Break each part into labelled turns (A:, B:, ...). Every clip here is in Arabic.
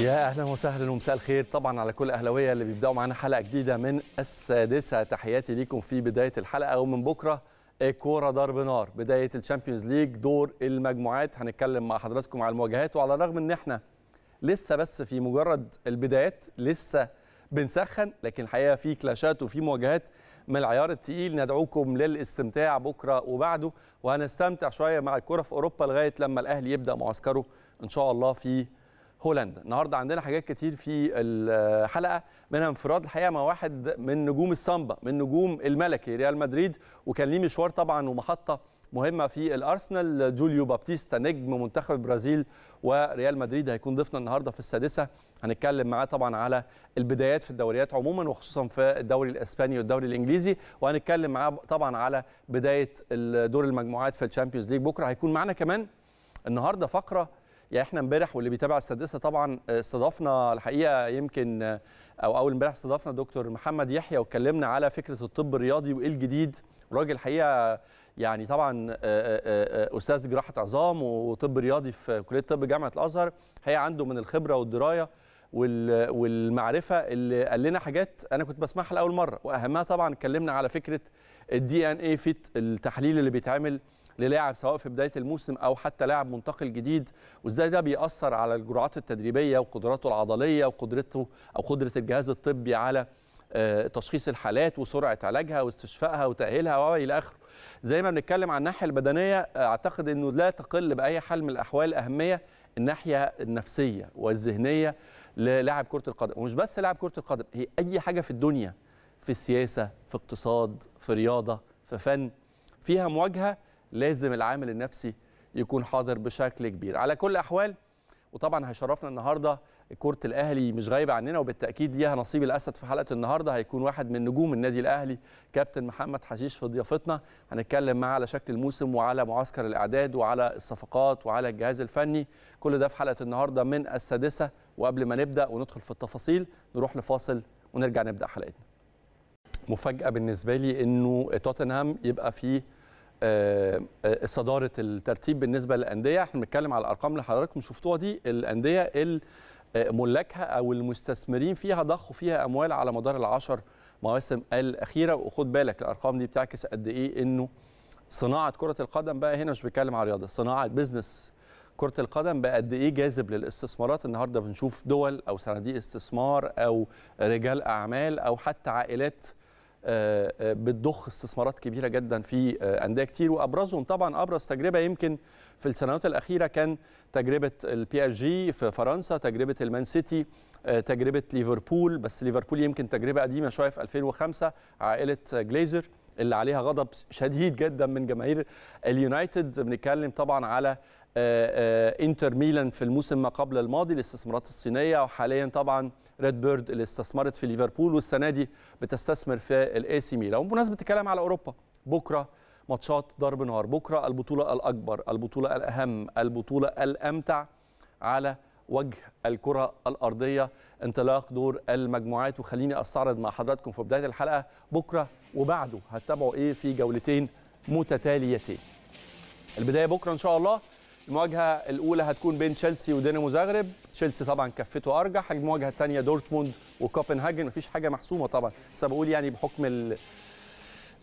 A: يا اهلا وسهلا ومساء الخير طبعا على كل اهلاويه اللي بيبداوا معانا حلقه جديده من السادسه تحياتي ليكم في بدايه الحلقه ومن بكره كوره ضرب نار بدايه الشامبيونز ليج دور المجموعات هنتكلم مع حضراتكم على المواجهات وعلى الرغم ان احنا لسه بس في مجرد البدايات لسه بنسخن لكن الحقيقه في كلاشات وفي مواجهات من العيار التقيل ندعوكم للاستمتاع بكره وبعده وهنستمتع شويه مع الكوره في اوروبا لغايه لما الاهلي يبدا معسكره ان شاء الله في هولندا النهارده عندنا حاجات كتير في الحلقه منها انفراد الحقيقه مع واحد من نجوم السامبا من نجوم الملكي ريال مدريد وكان ليه مشوار طبعا ومحطه مهمه في الارسنال جوليو بابتيستا نجم منتخب البرازيل وريال مدريد هيكون ضيفنا النهارده في السادسه هنتكلم معاه طبعا على البدايات في الدوريات عموما وخصوصا في الدوري الاسباني والدوري الانجليزي وهنتكلم معاه طبعا على بدايه دور المجموعات في الشامبيونز ليج بكره هيكون معنا كمان النهارده فقره يعني احنا امبارح واللي بيتابع السادسه طبعا آه، استضفنا الحقيقه يمكن آه، او اول امبارح استضفنا دكتور محمد يحيى واتكلمنا على فكره الطب الرياضي وايه الجديد راجل الحقيقه يعني طبعا آه، استاذ جراحه عظام وطب رياضي في كليه طب جامعه الازهر هي عنده من الخبره والدرايه والمعرفه اللي قال لنا حاجات انا كنت بسمعها لاول مره واهمها طبعا اتكلمنا على فكره الدي ان اي فيت التحليل اللي بيتعمل للاعب سواء في بدايه الموسم او حتى لاعب منتقل جديد وازاي ده بيأثر على الجرعات التدريبيه وقدراته العضليه وقدرته او قدره الجهاز الطبي على آه، تشخيص الحالات وسرعه علاجها واستشفائها وتاهيلها والى اخره. زي ما بنتكلم عن الناحيه البدنيه آه، اعتقد انه لا تقل باي حال من الاحوال اهميه الناحيه النفسيه والذهنيه للاعب كره القدم ومش بس لاعب كره القدم هي اي حاجه في الدنيا في السياسه في اقتصاد في رياضه في فن فيها مواجهه لازم العامل النفسي يكون حاضر بشكل كبير على كل الاحوال وطبعا هيشرفنا النهارده كره الاهلي مش غايبه عننا وبالتاكيد ليها نصيب الاسد في حلقه النهارده هيكون واحد من نجوم النادي الاهلي كابتن محمد حشيش في ضيافتنا هنتكلم معاه على شكل الموسم وعلى معسكر الاعداد وعلى الصفقات وعلى الجهاز الفني كل ده في حلقه النهارده من السادسه وقبل ما نبدا وندخل في التفاصيل نروح لفاصل ونرجع نبدا حلقتنا مفاجاه بالنسبه لي انه توتنهام يبقى فيه آه، آه، صداره الترتيب بالنسبه للانديه احنا بنتكلم على الارقام اللي حضراتكم شفتوها دي الانديه اللي آه، ملاكها او المستثمرين فيها ضخوا فيها اموال على مدار العشر مواسم الاخيره وخد بالك الارقام دي بتعكس قد ايه انه صناعه كره القدم بقى هنا مش بتكلم على رياضه صناعه بزنس كره القدم بقى قد ايه جاذب للاستثمارات النهارده بنشوف دول او صناديق استثمار او رجال اعمال او حتى عائلات آه، آه، بتضخ استثمارات كبيره جدا في آه، انديه كتير وابرزهم طبعا ابرز تجربه يمكن في السنوات الاخيره كان تجربه البي اس جي في فرنسا تجربه المان سيتي تجربه ليفربول بس ليفربول يمكن تجربه قديمه شويه في 2005 عائله جليزر اللي عليها غضب شديد جدا من جماهير اليونايتد بنتكلم طبعا على آه، آه، انتر ميلان في الموسم ما قبل الماضي الاستثمارات الصينيه وحاليا طبعا ريد بيرد اللي استثمرت في ليفربول والسنه دي بتستثمر في الاي سي ميلان وبمناسبه الكلام على اوروبا بكره ماتشات ضرب نار بكره البطوله الاكبر البطوله الاهم البطوله الامتع على وجه الكره الارضيه انطلاق دور المجموعات وخليني استعرض مع حضراتكم في بدايه الحلقه بكره وبعده هتتابعوا ايه في جولتين متتاليتين البدايه بكره ان شاء الله المواجهه الاولى هتكون بين تشيلسي ودينامو زغرب تشيلسي طبعا كفته ارجح المواجهه الثانيه دورتموند وكوبنهاجن مفيش حاجه محسومه طبعا بس بقول يعني بحكم ال...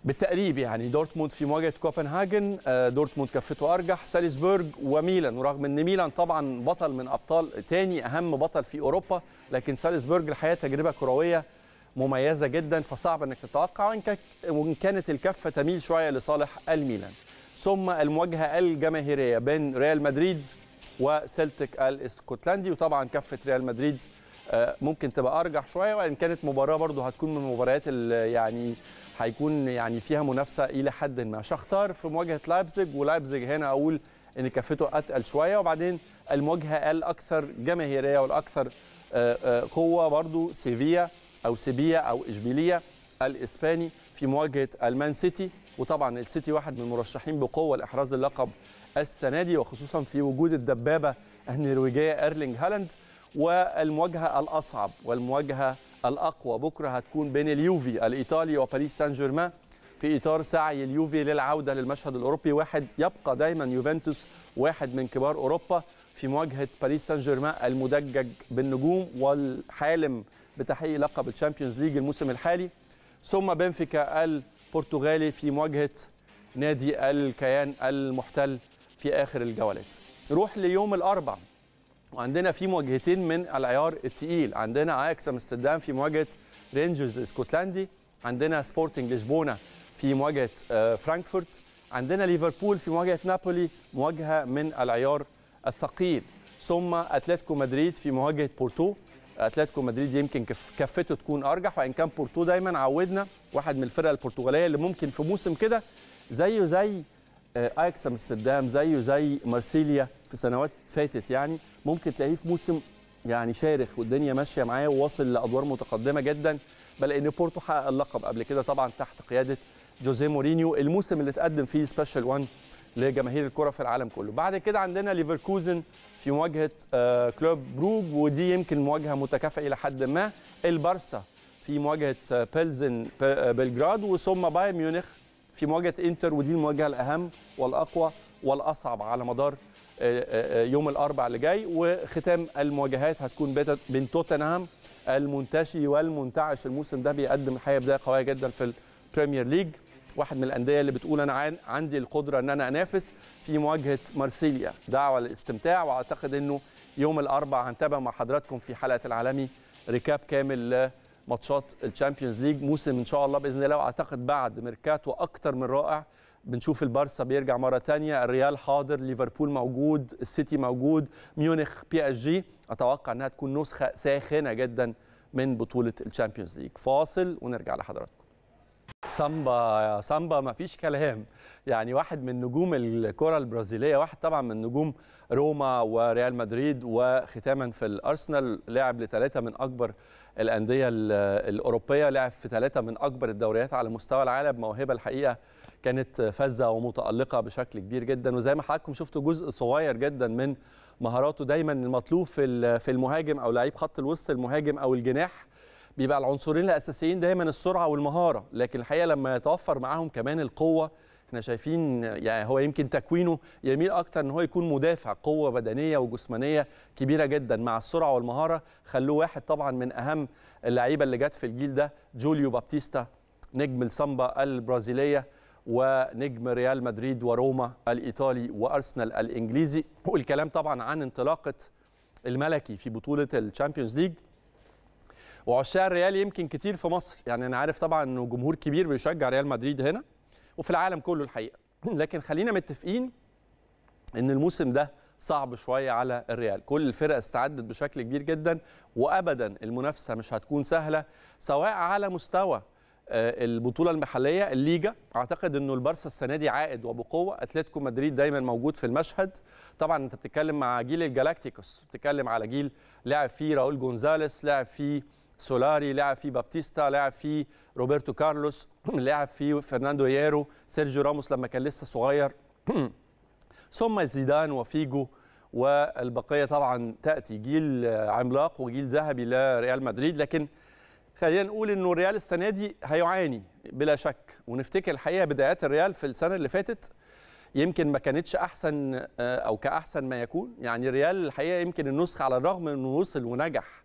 A: بالتقريب يعني دورتموند في مواجهه كوبنهاجن آه، دورتموند كفته ارجح سالزبورج وميلان ورغم ان ميلان طبعا بطل من ابطال تاني اهم بطل في اوروبا لكن سالزبورج الحقيقه تجربه كرويه مميزه جدا فصعب انك تتوقع وان كانت الكفه تميل شويه لصالح الميلان ثم المواجهه الجماهيريه بين ريال مدريد وسلتك الاسكتلندي وطبعا كفه ريال مدريد آه، ممكن تبقى ارجح شويه وان كانت مباراه برضو هتكون من المباريات اللي يعني هيكون يعني فيها منافسه الى حد ما شختار في مواجهه لايبزيج ولايبزيج هنا اقول ان كفته اتقل شويه وبعدين المواجهه الاكثر جماهيريه والاكثر آه، آه، قوه برضو سيفيا او سيبيا او اشبيليه الاسباني في مواجهه المان سيتي وطبعا السيتي واحد من المرشحين بقوه لاحراز اللقب السنه دي وخصوصا في وجود الدبابه النرويجيه ايرلينج هالاند والمواجهه الاصعب والمواجهه الاقوى بكره هتكون بين اليوفي الايطالي وباريس سان جيرمان في اطار سعي اليوفي للعوده للمشهد الاوروبي واحد يبقى دايما يوفنتوس واحد من كبار اوروبا في مواجهه باريس سان جيرمان المدجج بالنجوم والحالم بتحقيق لقب الشامبيونز ليج الموسم الحالي ثم بنفيكا برتغالي في مواجهة نادي الكيان المحتل في آخر الجولات نروح ليوم الأربع وعندنا في مواجهتين من العيار الثقيل عندنا عاكس امستردام في مواجهة رينجرز الاسكتلندي عندنا سبورتنج لشبونة في مواجهة آه، فرانكفورت عندنا ليفربول في مواجهة نابولي مواجهة من العيار الثقيل ثم اتلتيكو مدريد في مواجهة بورتو اتلتيكو مدريد يمكن كفته تكون ارجح وان كان بورتو دايما عودنا واحد من الفرق البرتغاليه اللي ممكن في موسم كده زيه زي آه، اياكس امستردام زيه زي مارسيليا في سنوات فاتت يعني ممكن تلاقيه في موسم يعني شارخ والدنيا ماشيه معاه وواصل لادوار متقدمه جدا بل ان بورتو حقق اللقب قبل كده طبعا تحت قياده جوزيه مورينيو الموسم اللي اتقدم فيه سبيشال 1 لجماهير الكره في العالم كله بعد كده عندنا ليفركوزن في مواجهه آه، كلوب بروج ودي يمكن مواجهه متكافئه الى حد ما البارسا في مواجهه آه، بيلزن آه، بلجراد وثم بايرن ميونخ في مواجهه انتر ودي المواجهه الاهم والاقوى والاصعب على مدار يوم الاربع اللي جاي وختام المواجهات هتكون بين توتنهام المنتشي والمنتعش الموسم ده بيقدم الحقيقه بدايه قويه جدا في البريمير ليج واحد من الانديه اللي بتقول انا عندي القدره ان انا انافس في مواجهه مارسيليا دعوه للاستمتاع واعتقد انه يوم الاربعاء هنتابع مع حضراتكم في حلقه العالمي ركاب كامل لماتشات الشامبيونز ليج موسم ان شاء الله باذن الله واعتقد بعد ميركاتو اكتر من رائع بنشوف البارسا بيرجع مره تانية الريال حاضر ليفربول موجود السيتي موجود ميونخ بي اس جي اتوقع انها تكون نسخه ساخنه جدا من بطوله الشامبيونز ليج فاصل ونرجع لحضراتكم سامبا يا سامبا ما فيش كلام يعني واحد من نجوم الكره البرازيليه واحد طبعا من نجوم روما وريال مدريد وختاما في الارسنال لعب لثلاثه من اكبر الانديه الاوروبيه لعب في ثلاثه من اكبر الدوريات على مستوى العالم موهبه الحقيقه كانت فذه ومتالقه بشكل كبير جدا وزي ما حضراتكم شفتوا جزء صغير جدا من مهاراته دايما المطلوب في في المهاجم او لعيب خط الوسط المهاجم او الجناح بيبقى العنصرين الاساسيين دايما السرعه والمهاره لكن الحقيقه لما يتوفر معاهم كمان القوه احنا شايفين يعني هو يمكن تكوينه يميل اكتر ان هو يكون مدافع قوه بدنيه وجسمانيه كبيره جدا مع السرعه والمهاره خلوه واحد طبعا من اهم اللعيبه اللي جت في الجيل ده جوليو بابتيستا نجم السامبا البرازيليه ونجم ريال مدريد وروما الايطالي وارسنال الانجليزي والكلام طبعا عن انطلاقه الملكي في بطوله الشامبيونز ليج وعشاق الريال يمكن كتير في مصر يعني انا عارف طبعا انه جمهور كبير بيشجع ريال مدريد هنا وفي العالم كله الحقيقه لكن خلينا متفقين ان الموسم ده صعب شويه على الريال كل الفرق استعدت بشكل كبير جدا وابدا المنافسه مش هتكون سهله سواء على مستوى آه، البطوله المحليه الليجا اعتقد انه البارسا السنه دي عائد وبقوه اتلتيكو مدريد دايما موجود في المشهد طبعا انت بتتكلم مع جيل الجالاكتيكوس بتتكلم على جيل لعب فيه راؤول جونزاليس لعب فيه سولاري لعب فيه بابتيستا لعب فيه روبرتو كارلوس لعب فيه فرناندو ييرو سيرجيو راموس لما كان لسه صغير ثم زيدان وفيجو والبقيه طبعا تاتي جيل عملاق وجيل ذهبي لريال مدريد لكن خلينا نقول انه الريال السنه دي هيعاني بلا شك ونفتكر الحقيقه بدايات الريال في السنه اللي فاتت يمكن ما كانتش احسن آه، او كاحسن ما يكون يعني الريال الحقيقه يمكن النسخه على الرغم انه وصل ونجح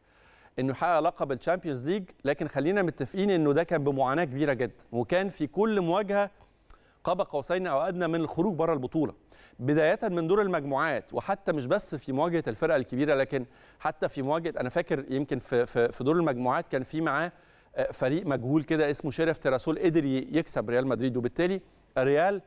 A: انه يحقق لقب الشامبيونز ليج لكن خلينا متفقين انه ده كان بمعاناه كبيره جدا وكان في كل مواجهه قاب قوسين او ادنى من الخروج بره البطوله بدايه من دور المجموعات وحتى مش بس في مواجهه الفرقه الكبيره لكن حتى في مواجهه انا فاكر يمكن في في, في دور المجموعات كان في معاه آه، فريق مجهول كده اسمه شرف تراسول قدر يكسب ريال مدريد وبالتالي الريال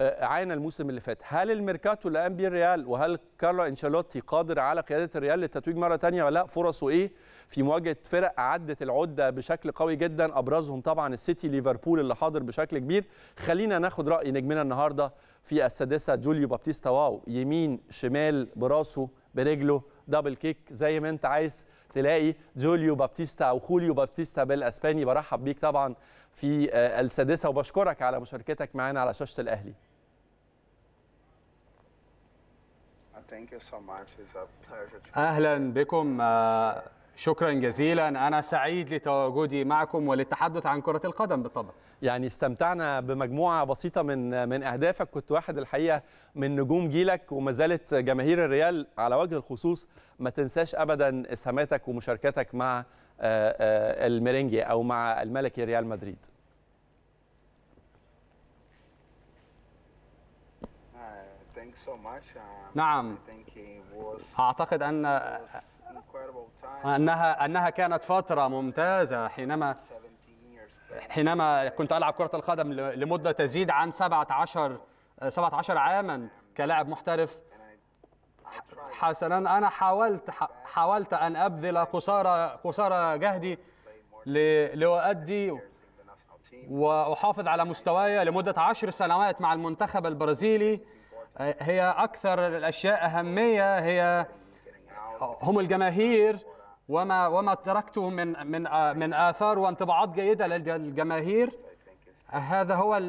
A: عانى الموسم اللي فات هل الميركاتو اللي قام بيه الريال وهل كارلو انشيلوتي قادر على قياده الريال للتتويج مره ثانيه ولا لا فرصه ايه في مواجهه فرق عدت العده بشكل قوي جدا ابرزهم طبعا السيتي ليفربول اللي حاضر بشكل كبير خلينا ناخد راي نجمنا النهارده في السادسه جوليو بابتيستا واو يمين شمال براسه برجله دبل كيك زي ما انت عايز تلاقي جوليو بابتيستا او خوليو بابتيستا بالاسباني برحب بيك طبعا في آه، السادسه وبشكرك على مشاركتك معانا على شاشه الاهلي
B: أهلا بكم آه، شكرا جزيلا أنا
A: سعيد لتواجدي معكم وللتحدث عن كرة القدم بالطبع يعني استمتعنا بمجموعة بسيطة من من أهدافك كنت واحد الحقيقة من نجوم جيلك وما زالت جماهير الريال على وجه الخصوص ما تنساش أبدا إسهاماتك ومشاركتك مع آه، آه، الميرينجي أو مع الملكي ريال مدريد Um, نعم
B: أعتقد أن أنها أنها كانت فترة ممتازة حينما حينما كنت ألعب كرة القدم لمدة تزيد عن 17 17 عاما كلاعب محترف حسنا أنا حاولت حاولت أن أبذل قصارى قصارى جهدي لأؤدي وأحافظ على مستواي لمدة عشر سنوات مع المنتخب البرازيلي هي اكثر الاشياء اهميه هي هم الجماهير وما وما تركته من من من اثار وانطباعات جيده للجماهير هذا هو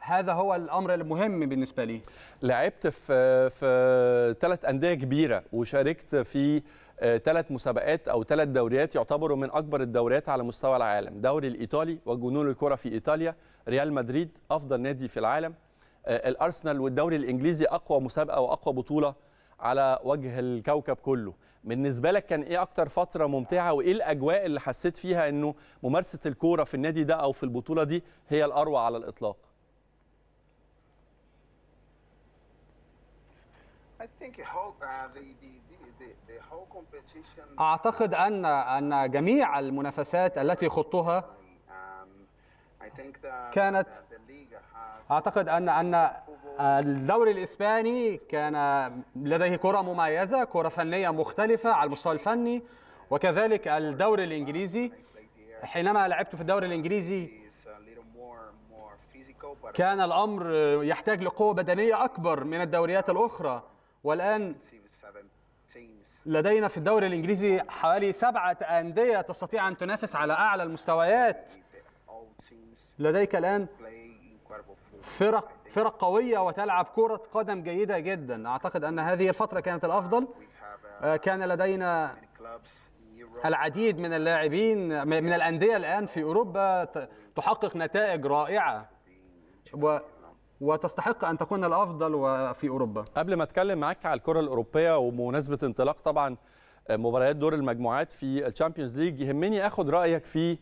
B: هذا هو الامر المهم
A: بالنسبه لي لعبت في في ثلاث انديه كبيره وشاركت في ثلاث آه، مسابقات او ثلاث دوريات يعتبروا من اكبر الدوريات على مستوى العالم دوري الايطالي وجنون الكره في ايطاليا ريال مدريد افضل نادي في العالم آه، الارسنال والدوري الانجليزي اقوى مسابقه واقوى بطوله على وجه الكوكب كله بالنسبه لك كان ايه اكتر فتره ممتعه وايه الاجواء اللي حسيت فيها انه ممارسه الكوره في النادي ده او في البطوله دي هي الاروع على الاطلاق
C: uh,
B: اعتقد ان ان جميع المنافسات التي خضتها um, كانت اعتقد ان ان آه، الدوري الاسباني كان لديه كره مميزه كره فنيه مختلفه على المستوى الفني وكذلك الدوري الانجليزي حينما لعبت في الدوري الانجليزي كان الامر يحتاج لقوه بدنيه اكبر من الدوريات الاخرى والان لدينا في الدوري الانجليزي حوالي سبعه انديه تستطيع ان تنافس على اعلى المستويات لديك الان فرق فرق قويه وتلعب كره قدم جيده جدا اعتقد ان هذه الفتره كانت الافضل آه، كان لدينا العديد من اللاعبين من الانديه الان في اوروبا تحقق نتائج رائعه
A: و وتستحق ان تكون الافضل وفي اوروبا قبل ما اتكلم معاك على الكره الاوروبيه وبمناسبه انطلاق طبعا آه، مباريات دور المجموعات في الشامبيونز ليج يهمني اخد رايك في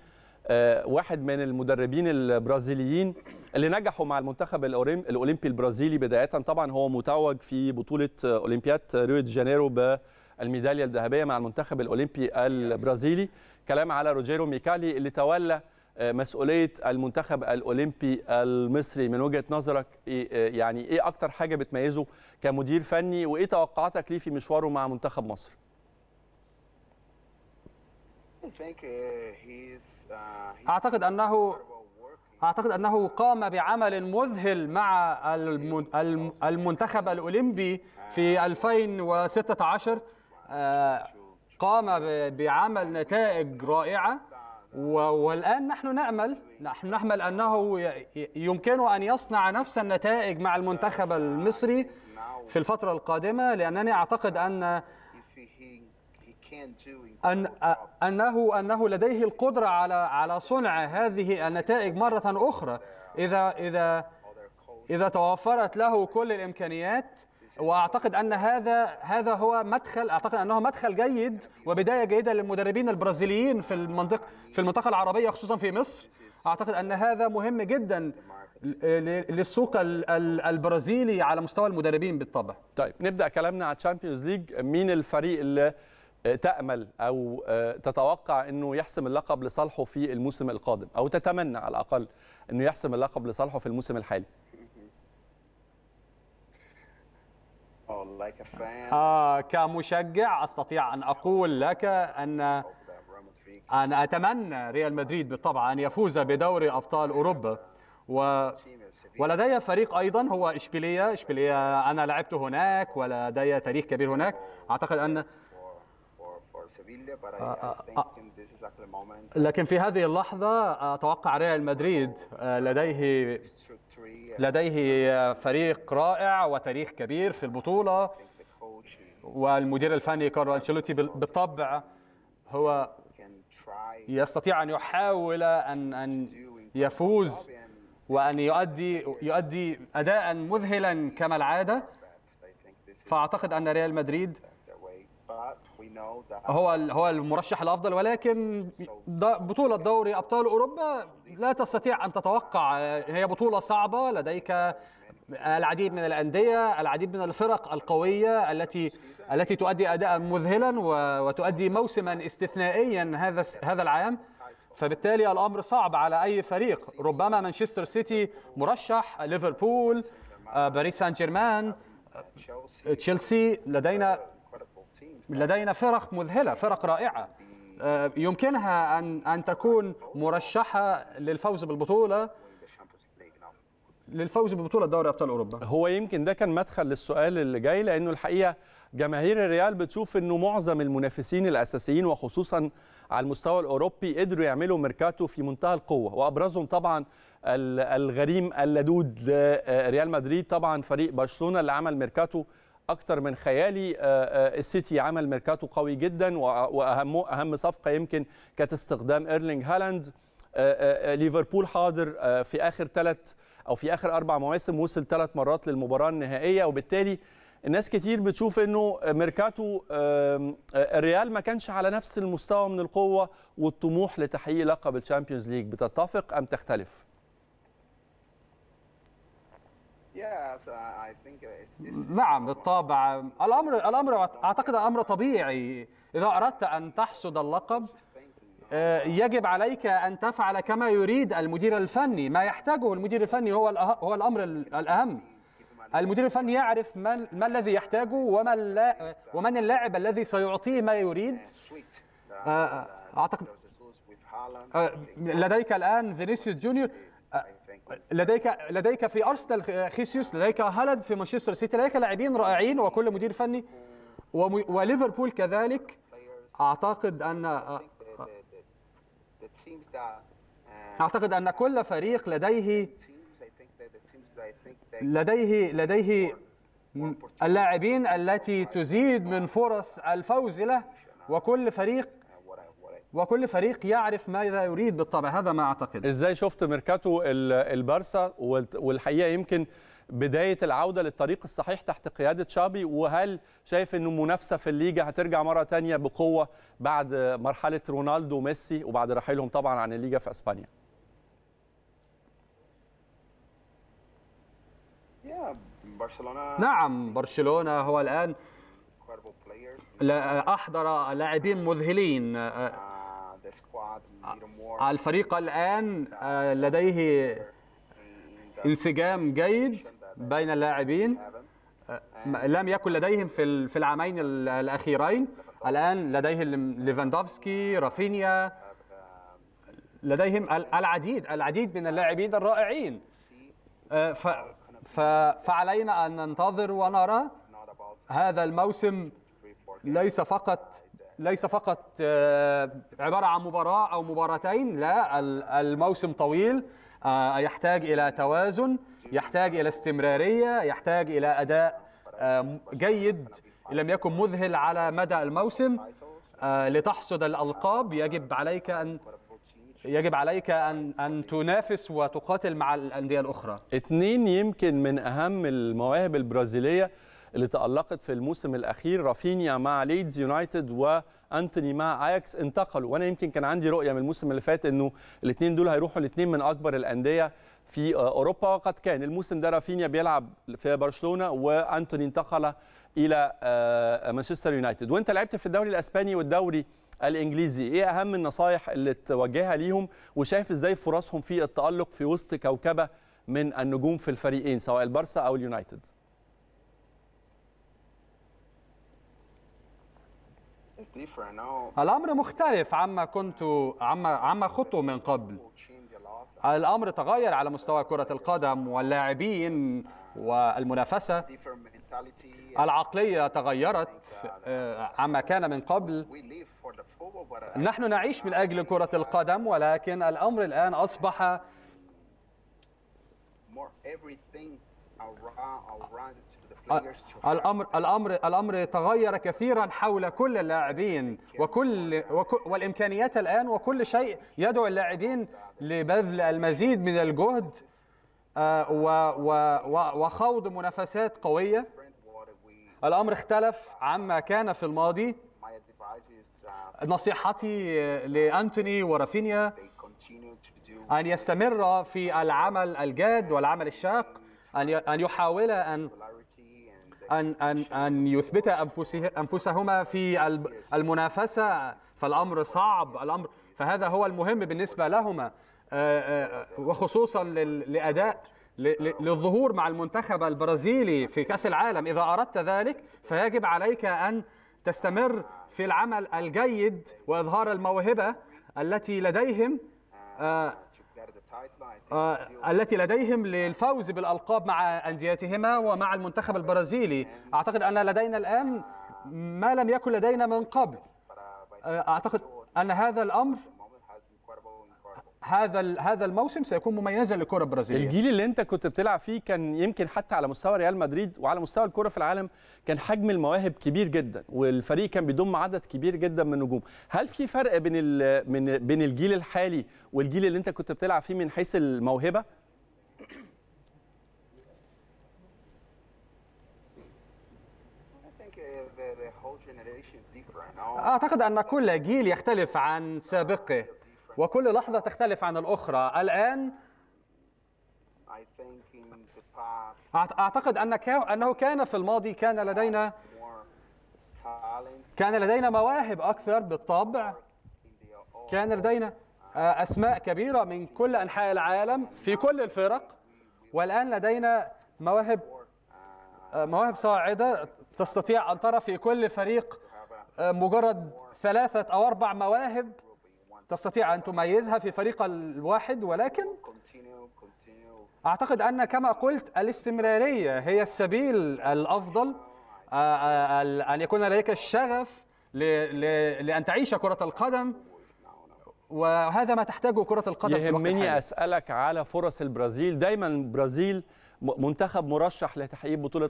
A: آه، واحد من المدربين البرازيليين اللي نجحوا مع المنتخب الاولمبي البرازيلي بدايه طبعا هو متوج في بطوله اولمبياد ريو دي جانيرو بالميداليه الذهبيه مع المنتخب الاولمبي البرازيلي كلام على روجيرو ميكالي اللي تولى آه، مسؤوليه المنتخب الاولمبي المصري من وجهه نظرك إيه، آه، يعني ايه اكتر حاجه بتميزه كمدير فني وايه توقعاتك ليه في مشواره مع منتخب مصر؟
B: I think uh, he's اعتقد انه
A: اعتقد انه قام بعمل
B: مذهل مع المنتخب الاولمبي في 2016 آه، قام بعمل نتائج رائعه والان نحن نامل نحن نحمل انه يمكنه ان يصنع نفس النتائج مع المنتخب المصري في الفتره القادمه لانني اعتقد ان أن أنه أنه لديه القدرة على على صنع هذه النتائج مرة أخرى إذا إذا إذا توفرت له كل الإمكانيات واعتقد ان هذا هذا هو مدخل اعتقد انه مدخل جيد وبدايه جيده للمدربين البرازيليين في المنطقه في المنطقه العربيه خصوصا في مصر اعتقد ان هذا مهم جدا للسوق
A: البرازيلي على مستوى المدربين بالطبع طيب نبدا كلامنا على تشامبيونز ليج مين الفريق اللي تأمل أو آه، تتوقع أنه يحسم اللقب لصالحه في الموسم القادم أو تتمنى على الأقل أنه يحسم اللقب لصالحه في الموسم الحالي
B: آه كمشجع أستطيع أن أقول لك أن أنا أتمنى ريال مدريد بالطبع أن يفوز بدوري أبطال أوروبا و... ولدي فريق أيضا هو إشبيلية إشبيلية أنا لعبت هناك ولدي تاريخ كبير هناك أعتقد أن آه، آه، آه. لكن في هذه اللحظة أتوقع ريال مدريد لديه لديه فريق رائع وتاريخ كبير في البطولة والمدير الفني كارلو أنشيلوتي بالطبع هو يستطيع أن يحاول أن أن يفوز وأن يؤدي يؤدي أداء مذهلا كما العادة فأعتقد أن ريال مدريد هو هو المرشح الافضل ولكن بطوله دوري ابطال اوروبا لا تستطيع ان تتوقع آه، هي بطوله صعبه لديك آه، العديد من الانديه العديد من الفرق القويه التي التي تؤدي اداء مذهلا وتؤدي موسما استثنائيا هذا هذا العام فبالتالي الامر صعب على اي فريق ربما مانشستر سيتي مرشح ليفربول آه، باريس سان جيرمان تشيلسي لدينا لدينا فرق مذهله فرق رائعه آه، يمكنها ان ان تكون مرشحه للفوز بالبطوله
A: للفوز ببطوله دوري ابطال اوروبا هو يمكن ده كان مدخل للسؤال اللي جاي لانه الحقيقه جماهير الريال بتشوف انه معظم المنافسين الاساسيين وخصوصا على المستوى الاوروبي قدروا يعملوا ميركاتو في منتهى القوه وابرزهم طبعا الغريم اللدود آه، ريال مدريد طبعا فريق برشلونه اللي عمل ميركاتو اكتر من خيالي آه، آه، السيتي عمل ميركاتو قوي جدا واهم اهم صفقه يمكن كانت استخدام ايرلينج هالاند آه، ليفربول حاضر في اخر ثلاث او في اخر اربع مواسم وصل ثلاث مرات للمباراه النهائيه وبالتالي الناس كتير بتشوف انه ميركاتو الريال ما كانش على نفس المستوى من القوه والطموح لتحقيق لقب الشامبيونز ليج بتتفق ام تختلف؟
B: Uh, uh,
A: نعم بالطبع الامر الامر
B: اعتقد الامر طبيعي اذا اردت ان تحصد اللقب آه، يجب عليك ان تفعل كما يريد المدير الفني ما يحتاجه المدير الفني هو هو الامر الاهم المدير الفني يعرف ما, ما الذي يحتاجه وما ومن اللاعب الذي سيعطيه ما يريد uh, آه، آه، اعتقد لديك الان فينيسيوس جونيور آه، لديك لديك في ارسنال خيسيوس لديك هالاند في مانشستر سيتي لديك لاعبين رائعين وكل مدير فني وليفربول كذلك اعتقد ان آه، آه، اعتقد ان كل فريق لديه لديه لديه اللاعبين التي تزيد من فرص الفوز له وكل فريق وكل فريق يعرف
A: ماذا يريد بالطبع هذا ما اعتقد ازاي شفت ميركاتو البارسا والحقيقه يمكن بدايه العوده للطريق الصحيح تحت قياده تشابي وهل شايف انه المنافسه في الليجا هترجع مره ثانيه بقوه بعد مرحله رونالدو وميسي وبعد رحيلهم طبعا عن الليجا في اسبانيا
B: برشلونه
A: نعم برشلونه هو الان
B: لا احضر لاعبين مذهلين آه، آه، الفريق الآن آه، لديه انسجام جيد بين اللاعبين آه، لم يكن لديهم في العامين الأخيرين الآن لديهم ليفاندوفسكي رافينيا لديهم العديد العديد من اللاعبين الرائعين فعلينا أن ننتظر ونرى هذا الموسم ليس فقط ليس فقط آه، عبارة عن مباراة أو مباراتين لا الموسم طويل آه، يحتاج إلى توازن يحتاج إلى استمرارية يحتاج إلى أداء آه، جيد لم يكن مذهل على مدى الموسم لتحصد الألقاب يجب عليك أن
A: يجب عليك أن أن تنافس وتقاتل مع الأندية الأخرى. اثنين يمكن من أهم المواهب البرازيلية اللي تألقت في الموسم الأخير رافينيا مع ليدز يونايتد وأنتوني مع أياكس انتقلوا وأنا يمكن كان عندي رؤية من الموسم اللي فات إنه الاثنين دول هيروحوا الاثنين من أكبر الأندية في آه، أوروبا وقد كان الموسم ده رافينيا بيلعب في برشلونة وأنتوني انتقل إلى آه، مانشستر يونايتد وأنت لعبت في الدوري الأسباني والدوري الانجليزي ايه اهم النصايح اللي توجهها ليهم وشايف ازاي فرصهم في التالق في وسط كوكبه من النجوم في الفريقين سواء البارسا او اليونايتد الأمر مختلف عما كنت عما
B: عما خضته من قبل الأمر تغير على مستوى كرة القدم واللاعبين والمنافسة العقلية تغيرت oh آه، عما كان من قبل uh, نحن نعيش من أجل كرة القدم ولكن الأمر الآن أصبح الامر الامر الامر تغير كثيرا حول كل اللاعبين وكل, والامكانيات الان وكل شيء يدعو اللاعبين لبذل المزيد من الجهد آه، وخوض منافسات قويه الامر اختلف عما كان في الماضي نصيحتي لانتوني ورافينيا ان يستمر في العمل الجاد والعمل الشاق ان يحاول ان أن أن أن يثبتا أنفسه أنفسهما في المنافسة فالأمر صعب الأمر فهذا هو المهم بالنسبة لهما آه، آه، وخصوصا لأداء للظهور مع المنتخب البرازيلي في كأس العالم إذا أردت ذلك فيجب عليك أن تستمر في العمل الجيد وإظهار الموهبة التي لديهم آه، آه، التي لديهم للفوز بالألقاب مع أنديتهما ومع المنتخب البرازيلي أعتقد أن لدينا الآن ما لم يكن لدينا من قبل آه، أعتقد أن هذا الأمر
A: هذا هذا الموسم سيكون مميزا للكره البرازيليه الجيل اللي انت كنت بتلعب فيه كان يمكن حتى على مستوى ريال مدريد وعلى مستوى الكره في العالم كان حجم المواهب كبير جدا والفريق كان بيضم عدد كبير جدا من النجوم هل في فرق بين من بين الجيل الحالي والجيل اللي انت كنت بتلعب فيه من حيث الموهبه
D: uh, اعتقد ان كل
B: جيل يختلف عن سابقه وكل لحظة تختلف عن الأخرى الآن أعتقد أنك أنه كان في الماضي كان لدينا كان لدينا مواهب أكثر بالطبع كان لدينا آه، أسماء كبيرة من كل أنحاء العالم في كل الفرق والآن لدينا مواهب آه، مواهب صاعدة تستطيع أن ترى في كل فريق آه، مجرد ثلاثة أو أربع مواهب تستطيع أن تميزها في فريق الواحد ولكن أعتقد أن كما قلت الاستمرارية هي السبيل الأفضل آه، آه، أن يكون لديك الشغف لأن تعيش كرة القدم وهذا ما تحتاجه كرة القدم يهمني في
A: أسألك على فرص البرازيل دايما البرازيل منتخب مرشح لتحقيق بطوله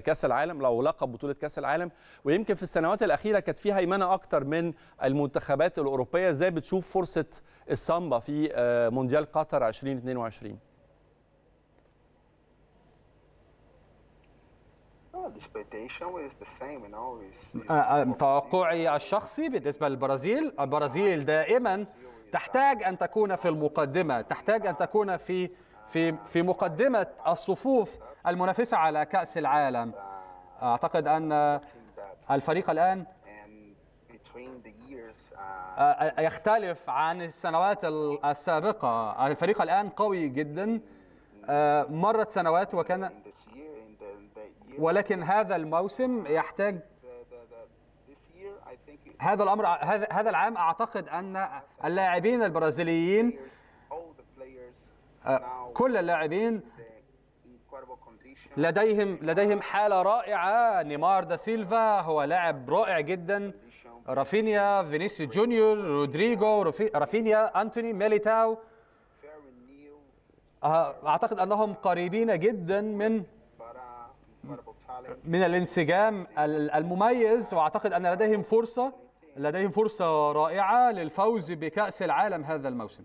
A: كاس العالم لو لقب بطوله كاس العالم ويمكن في السنوات الاخيره كانت في هيمنه اكتر من المنتخبات الاوروبيه ازاي بتشوف فرصه السامبا في مونديال قطر 2022
B: توقعي الشخصي بالنسبة للبرازيل البرازيل دائما تحتاج أن تكون في المقدمة تحتاج أن تكون في في في مقدمه الصفوف المنافسه على كاس العالم اعتقد ان الفريق الان آه، يختلف عن السنوات السابقه الفريق الان قوي جدا آه، مرت سنوات وكان ولكن هذا الموسم يحتاج هذا الامر هذا العام اعتقد ان اللاعبين البرازيليين آه، كل اللاعبين لديهم لديهم حاله رائعه نيمار دا سيلفا هو لاعب رائع جدا رافينيا فينيسيو جونيور رودريجو رافينيا انتوني ميليتاو آه، اعتقد انهم قريبين جدا من من الانسجام المميز واعتقد ان لديهم فرصه لديهم فرصه رائعه للفوز بكاس العالم هذا الموسم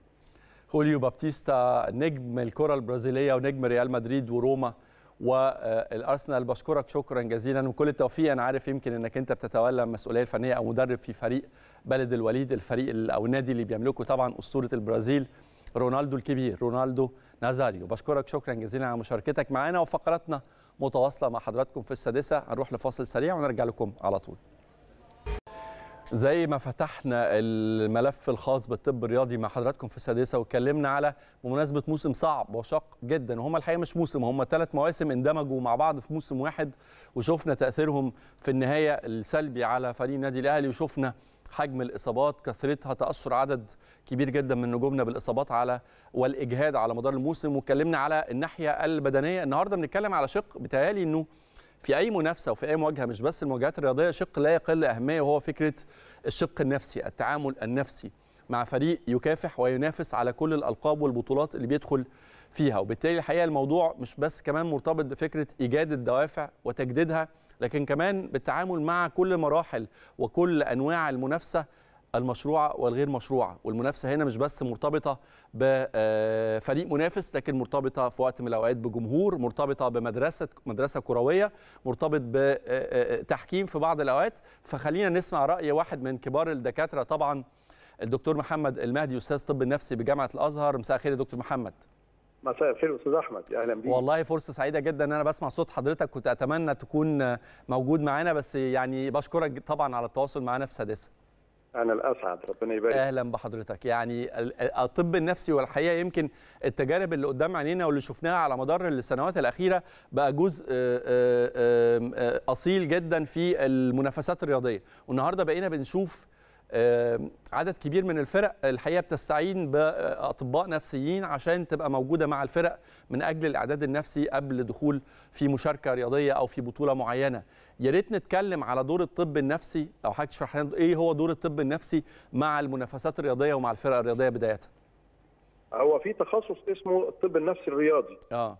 A: خوليو بابتيستا نجم الكره البرازيليه ونجم ريال مدريد وروما والارسنال بشكرك شكرا جزيلا وكل التوفيق انا عارف يمكن انك انت بتتولى المسؤوليه الفنيه او مدرب في فريق بلد الوليد الفريق او النادي اللي بيملكه طبعا اسطوره البرازيل رونالدو الكبير رونالدو نازاريو بشكرك شكرا جزيلا على مشاركتك معنا وفقراتنا متواصله مع حضراتكم في السادسه هنروح لفاصل سريع ونرجع لكم على طول زي ما فتحنا الملف الخاص بالطب الرياضي مع حضراتكم في السادسه واتكلمنا على بمناسبه موسم صعب وشاق جدا وهم الحقيقه مش موسم هم ثلاث مواسم اندمجوا مع بعض في موسم واحد وشفنا تاثيرهم في النهايه السلبي على فريق النادي الاهلي وشفنا حجم الاصابات كثرتها تاثر عدد كبير جدا من نجومنا بالاصابات على والاجهاد على مدار الموسم واتكلمنا على الناحيه البدنيه النهارده بنتكلم على شق بتهيالي انه في اي منافسه وفي اي مواجهه مش بس المواجهات الرياضيه شق لا يقل اهميه وهو فكره الشق النفسي التعامل النفسي مع فريق يكافح وينافس على كل الالقاب والبطولات اللي بيدخل فيها وبالتالي الحقيقه الموضوع مش بس كمان مرتبط بفكره ايجاد الدوافع وتجديدها لكن كمان بالتعامل مع كل مراحل وكل انواع المنافسه المشروعه والغير مشروعه والمنافسه هنا مش بس مرتبطه بفريق آه، منافس لكن مرتبطه في وقت من الاوقات بجمهور مرتبطه بمدرسه مدرسه كرويه مرتبط بتحكيم آه، آه، في بعض الاوقات فخلينا نسمع راي واحد من كبار الدكاتره طبعا الدكتور محمد المهدي استاذ طب النفسي بجامعه الازهر مساء الخير يا دكتور محمد
C: مساء الخير استاذ احمد اهلا بيك
A: والله فرصه سعيده جدا ان انا بسمع صوت حضرتك كنت اتمنى تكون موجود معانا بس يعني بشكرك طبعا على التواصل معانا في سادسه
C: أنا الأسعد ربنا يبارك
A: أهلا بحضرتك يعني الطب النفسي والحقيقة يمكن التجارب اللي قدام عينينا واللي شفناها على مدار السنوات الأخيرة بقى جزء آه، آه، آه، أصيل جدا في المنافسات الرياضية والنهاردة بقينا بنشوف عدد كبير من الفرق الحقيقه بتستعين باطباء نفسيين عشان تبقى موجوده مع الفرق من اجل الاعداد النفسي قبل دخول في مشاركه رياضيه او في بطوله معينه يا ريت نتكلم على دور الطب النفسي لو حضرتك تشرح لنا ايه هو دور الطب النفسي مع المنافسات الرياضيه ومع الفرق الرياضيه بدايه
C: هو في تخصص اسمه الطب النفسي الرياضي اه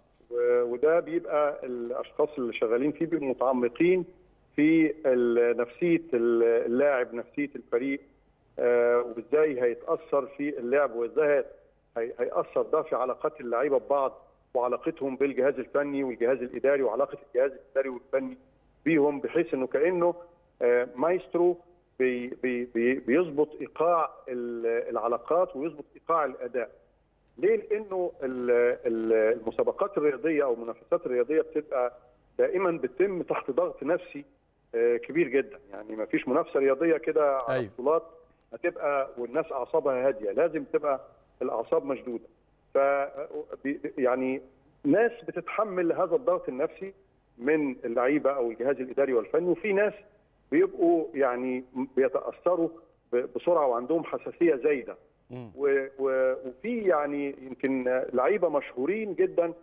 C: وده بيبقى الاشخاص اللي شغالين فيه بيبقوا متعمقين في نفسيه اللاعب نفسيه الفريق آه، وازاي هيتاثر في اللعب وازاي هياثر ده في علاقات اللعيبه ببعض وعلاقتهم بالجهاز الفني والجهاز الاداري وعلاقه الجهاز الاداري والفني بيهم بحيث انه كانه آه، مايسترو بيظبط ايقاع العلاقات ويظبط ايقاع الاداء. ليه؟ لانه المسابقات الرياضيه او المنافسات الرياضيه بتبقى دائما بتتم تحت ضغط نفسي آه، كبير جدا يعني ما فيش منافسه رياضيه كده على أيوة. بطولات هتبقى والناس اعصابها هاديه لازم تبقى الاعصاب مشدوده ف يعني ناس بتتحمل هذا الضغط النفسي من اللعيبه او الجهاز الاداري والفني وفي ناس بيبقوا يعني بيتاثروا بسرعه وعندهم حساسيه زايده وفي يعني يمكن لعيبه مشهورين جدا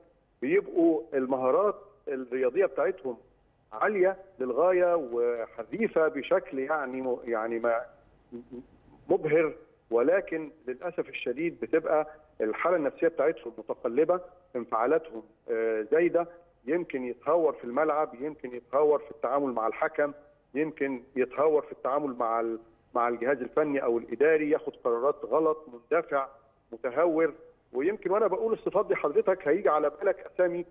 C: بيبقوا المهارات الرياضيه بتاعتهم عاليه للغايه وحديثه بشكل يعني يعني ما مبهر ولكن للاسف الشديد بتبقى الحاله النفسيه بتاعتهم متقلبه انفعالاتهم آه، زايده يمكن يتهور في الملعب يمكن يتهور في التعامل مع الحكم يمكن يتهور في التعامل مع مع الجهاز الفني او الاداري ياخد قرارات غلط مندفع متهور ويمكن وانا بقول الصفات دي حضرتك هيجي على بالك اسامي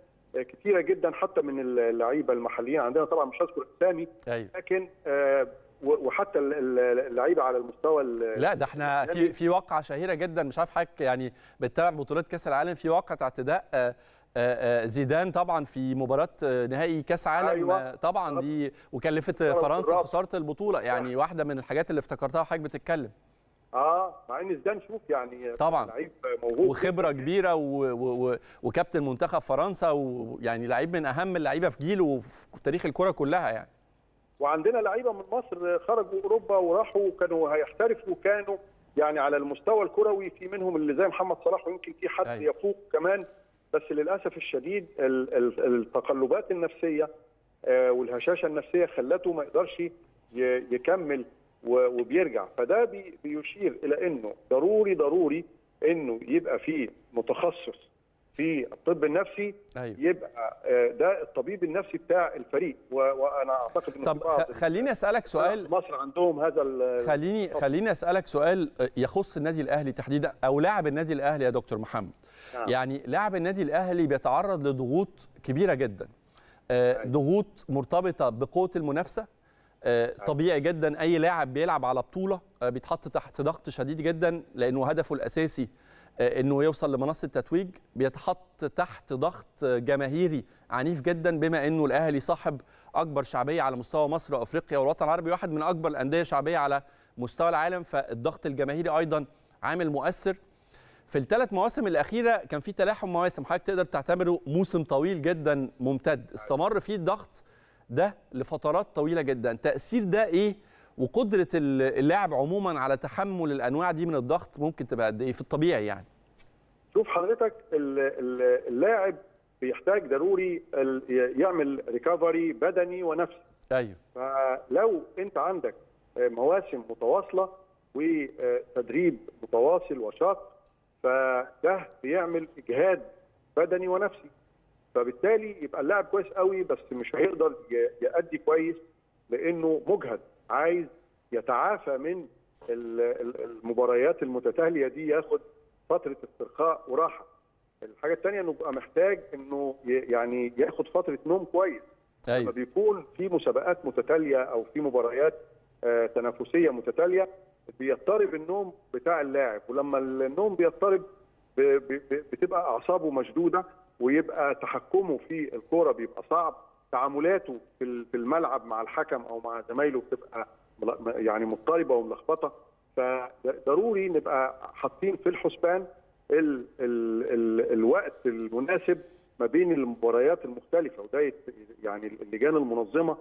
C: كثيره جدا حتى من اللعيبه المحليين عندنا طبعا مش هذكر اسامي
D: أيوه.
A: لكن
C: آه، وحتى اللعيبه على المستوى لا ده احنا في في
A: واقعه شهيره جدا مش عارف حضرتك يعني بتتابع بطولات كاس العالم في واقعه اعتداء آه، آه، زيدان طبعا في مباراه نهائي كاس عالم أيوة. طبعا دي وكلفت فرنسا خساره البطوله يعني واحده من الحاجات اللي افتكرتها وحضرتك بتتكلم
C: اه مع ان زيدان شوف يعني طبعا
A: لعيب موهوب وخبره كبيره و... و... وكابتن منتخب فرنسا ويعني لعيب من اهم اللعيبه في جيله وفي تاريخ الكره كلها يعني
C: وعندنا لعيبه من مصر خرجوا اوروبا وراحوا وكانوا هيحترفوا كانوا يعني على المستوى الكروي في منهم اللي زي محمد صلاح ويمكن في حد أي. أيوة. يفوق كمان بس للاسف الشديد التقلبات النفسيه آه، والهشاشه النفسيه خلته ما يقدرش يكمل وبيرجع فده بيشير الى انه ضروري ضروري انه يبقى في متخصص في الطب النفسي أيوة. يبقى آه، ده الطبيب النفسي بتاع الفريق وانا اعتقد ان طب
A: خليني اسالك
C: سؤال مصر عندهم هذا خليني الطب.
A: خليني اسالك سؤال يخص النادي الاهلي تحديدا او لاعب النادي الاهلي يا دكتور محمد نعم. يعني لاعب النادي الاهلي بيتعرض لضغوط كبيره جدا آه، أيوه. ضغوط مرتبطه بقوه المنافسه آه، طبيعي جدا اي لاعب بيلعب على بطوله آه، بيتحط تحت ضغط شديد جدا لانه هدفه الاساسي آه، انه يوصل لمنصه التتويج بيتحط تحت ضغط جماهيري عنيف جدا بما انه الاهلي صاحب اكبر شعبيه على مستوى مصر وافريقيا والوطن العربي واحد من اكبر الانديه شعبيه على مستوى العالم فالضغط الجماهيري ايضا عامل مؤثر في الثلاث مواسم الاخيره كان في تلاحم مواسم حضرتك تقدر تعتبره موسم طويل جدا ممتد استمر فيه الضغط ده لفترات طويله جدا تاثير ده ايه وقدره اللاعب عموما على تحمل الانواع دي من الضغط ممكن تبقى قد ايه في الطبيعي يعني
C: شوف حضرتك اللاعب بيحتاج ضروري يعمل ريكفري بدني ونفسي ايوه فلو انت عندك مواسم متواصله وتدريب متواصل وشاق فده بيعمل اجهاد بدني ونفسي فبالتالي يبقى اللاعب كويس قوي بس مش هيقدر يأدي كويس لانه مجهد عايز يتعافى من المباريات المتتاليه دي ياخد فتره استرخاء وراحه الحاجه الثانيه انه بقى محتاج انه يعني ياخد فتره نوم كويس أيوة. لما بيكون في مسابقات متتاليه او في مباريات آه، تنافسيه متتاليه بيضطرب النوم بتاع اللاعب ولما النوم بيضطرب بتبقى اعصابه مشدوده ويبقى تحكمه في الكوره بيبقى صعب تعاملاته في الملعب مع الحكم او مع زمايله بتبقى يعني مضطربه وملخبطه فضروري نبقى حاطين في الحسبان الـ الـ الـ الوقت المناسب ما بين المباريات المختلفه وده يعني اللجان المنظمه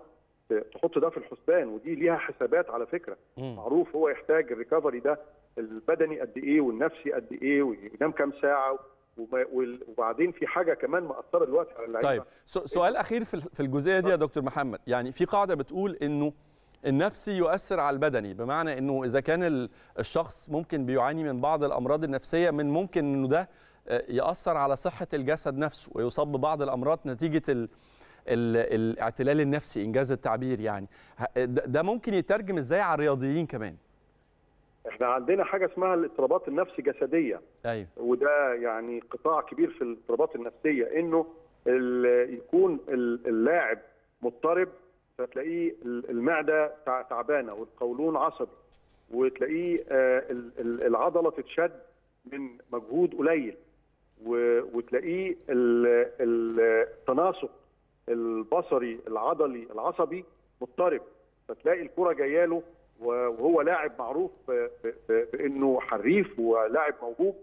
C: تحط ده في الحسبان ودي ليها حسابات على فكره م. معروف هو يحتاج الريكفري ده البدني قد ايه والنفسي قد ايه وينام كام ساعه وبعدين في حاجه كمان مأثره دلوقتي على اللعيبه طيب
A: سؤال اخير في الجزئيه دي يا دكتور محمد يعني في قاعده بتقول انه النفسي يؤثر على البدني بمعنى انه اذا كان الشخص ممكن بيعاني من بعض الامراض النفسيه من ممكن انه ده آه، يأثر على صحه الجسد نفسه ويصاب ببعض الامراض نتيجه ال ال الاعتلال النفسي انجاز التعبير يعني ده ممكن يترجم ازاي على الرياضيين كمان
C: احنا عندنا حاجه اسمها الاضطرابات النفسي جسديه ايوه وده يعني قطاع كبير في الاضطرابات النفسيه انه يكون اللاعب مضطرب فتلاقيه المعده تعبانه والقولون عصبي وتلاقيه آه، العضله تتشد من مجهود قليل وتلاقيه التناسق البصري العضلي العصبي مضطرب فتلاقي الكره جايه له وهو لاعب معروف بانه حريف ولاعب موهوب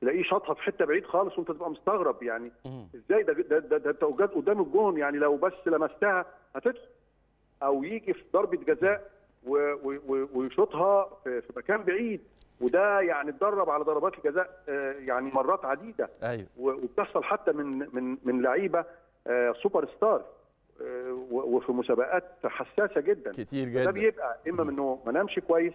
C: تلاقيه شاطها في حته بعيد خالص وانت تبقى مستغرب يعني ازاي ده ده ده, ده توجد قدام الجون يعني لو بس لمستها هتدخل او يجي في ضربه جزاء ويشوطها في مكان بعيد وده يعني اتدرب على ضربات الجزاء آه، يعني مرات عديده ايوه وبتحصل حتى من من من لعيبه آه، سوبر ستار آه، وفي مسابقات حساسه جدا كتير جدا ده بيبقى اما انه ما نامش كويس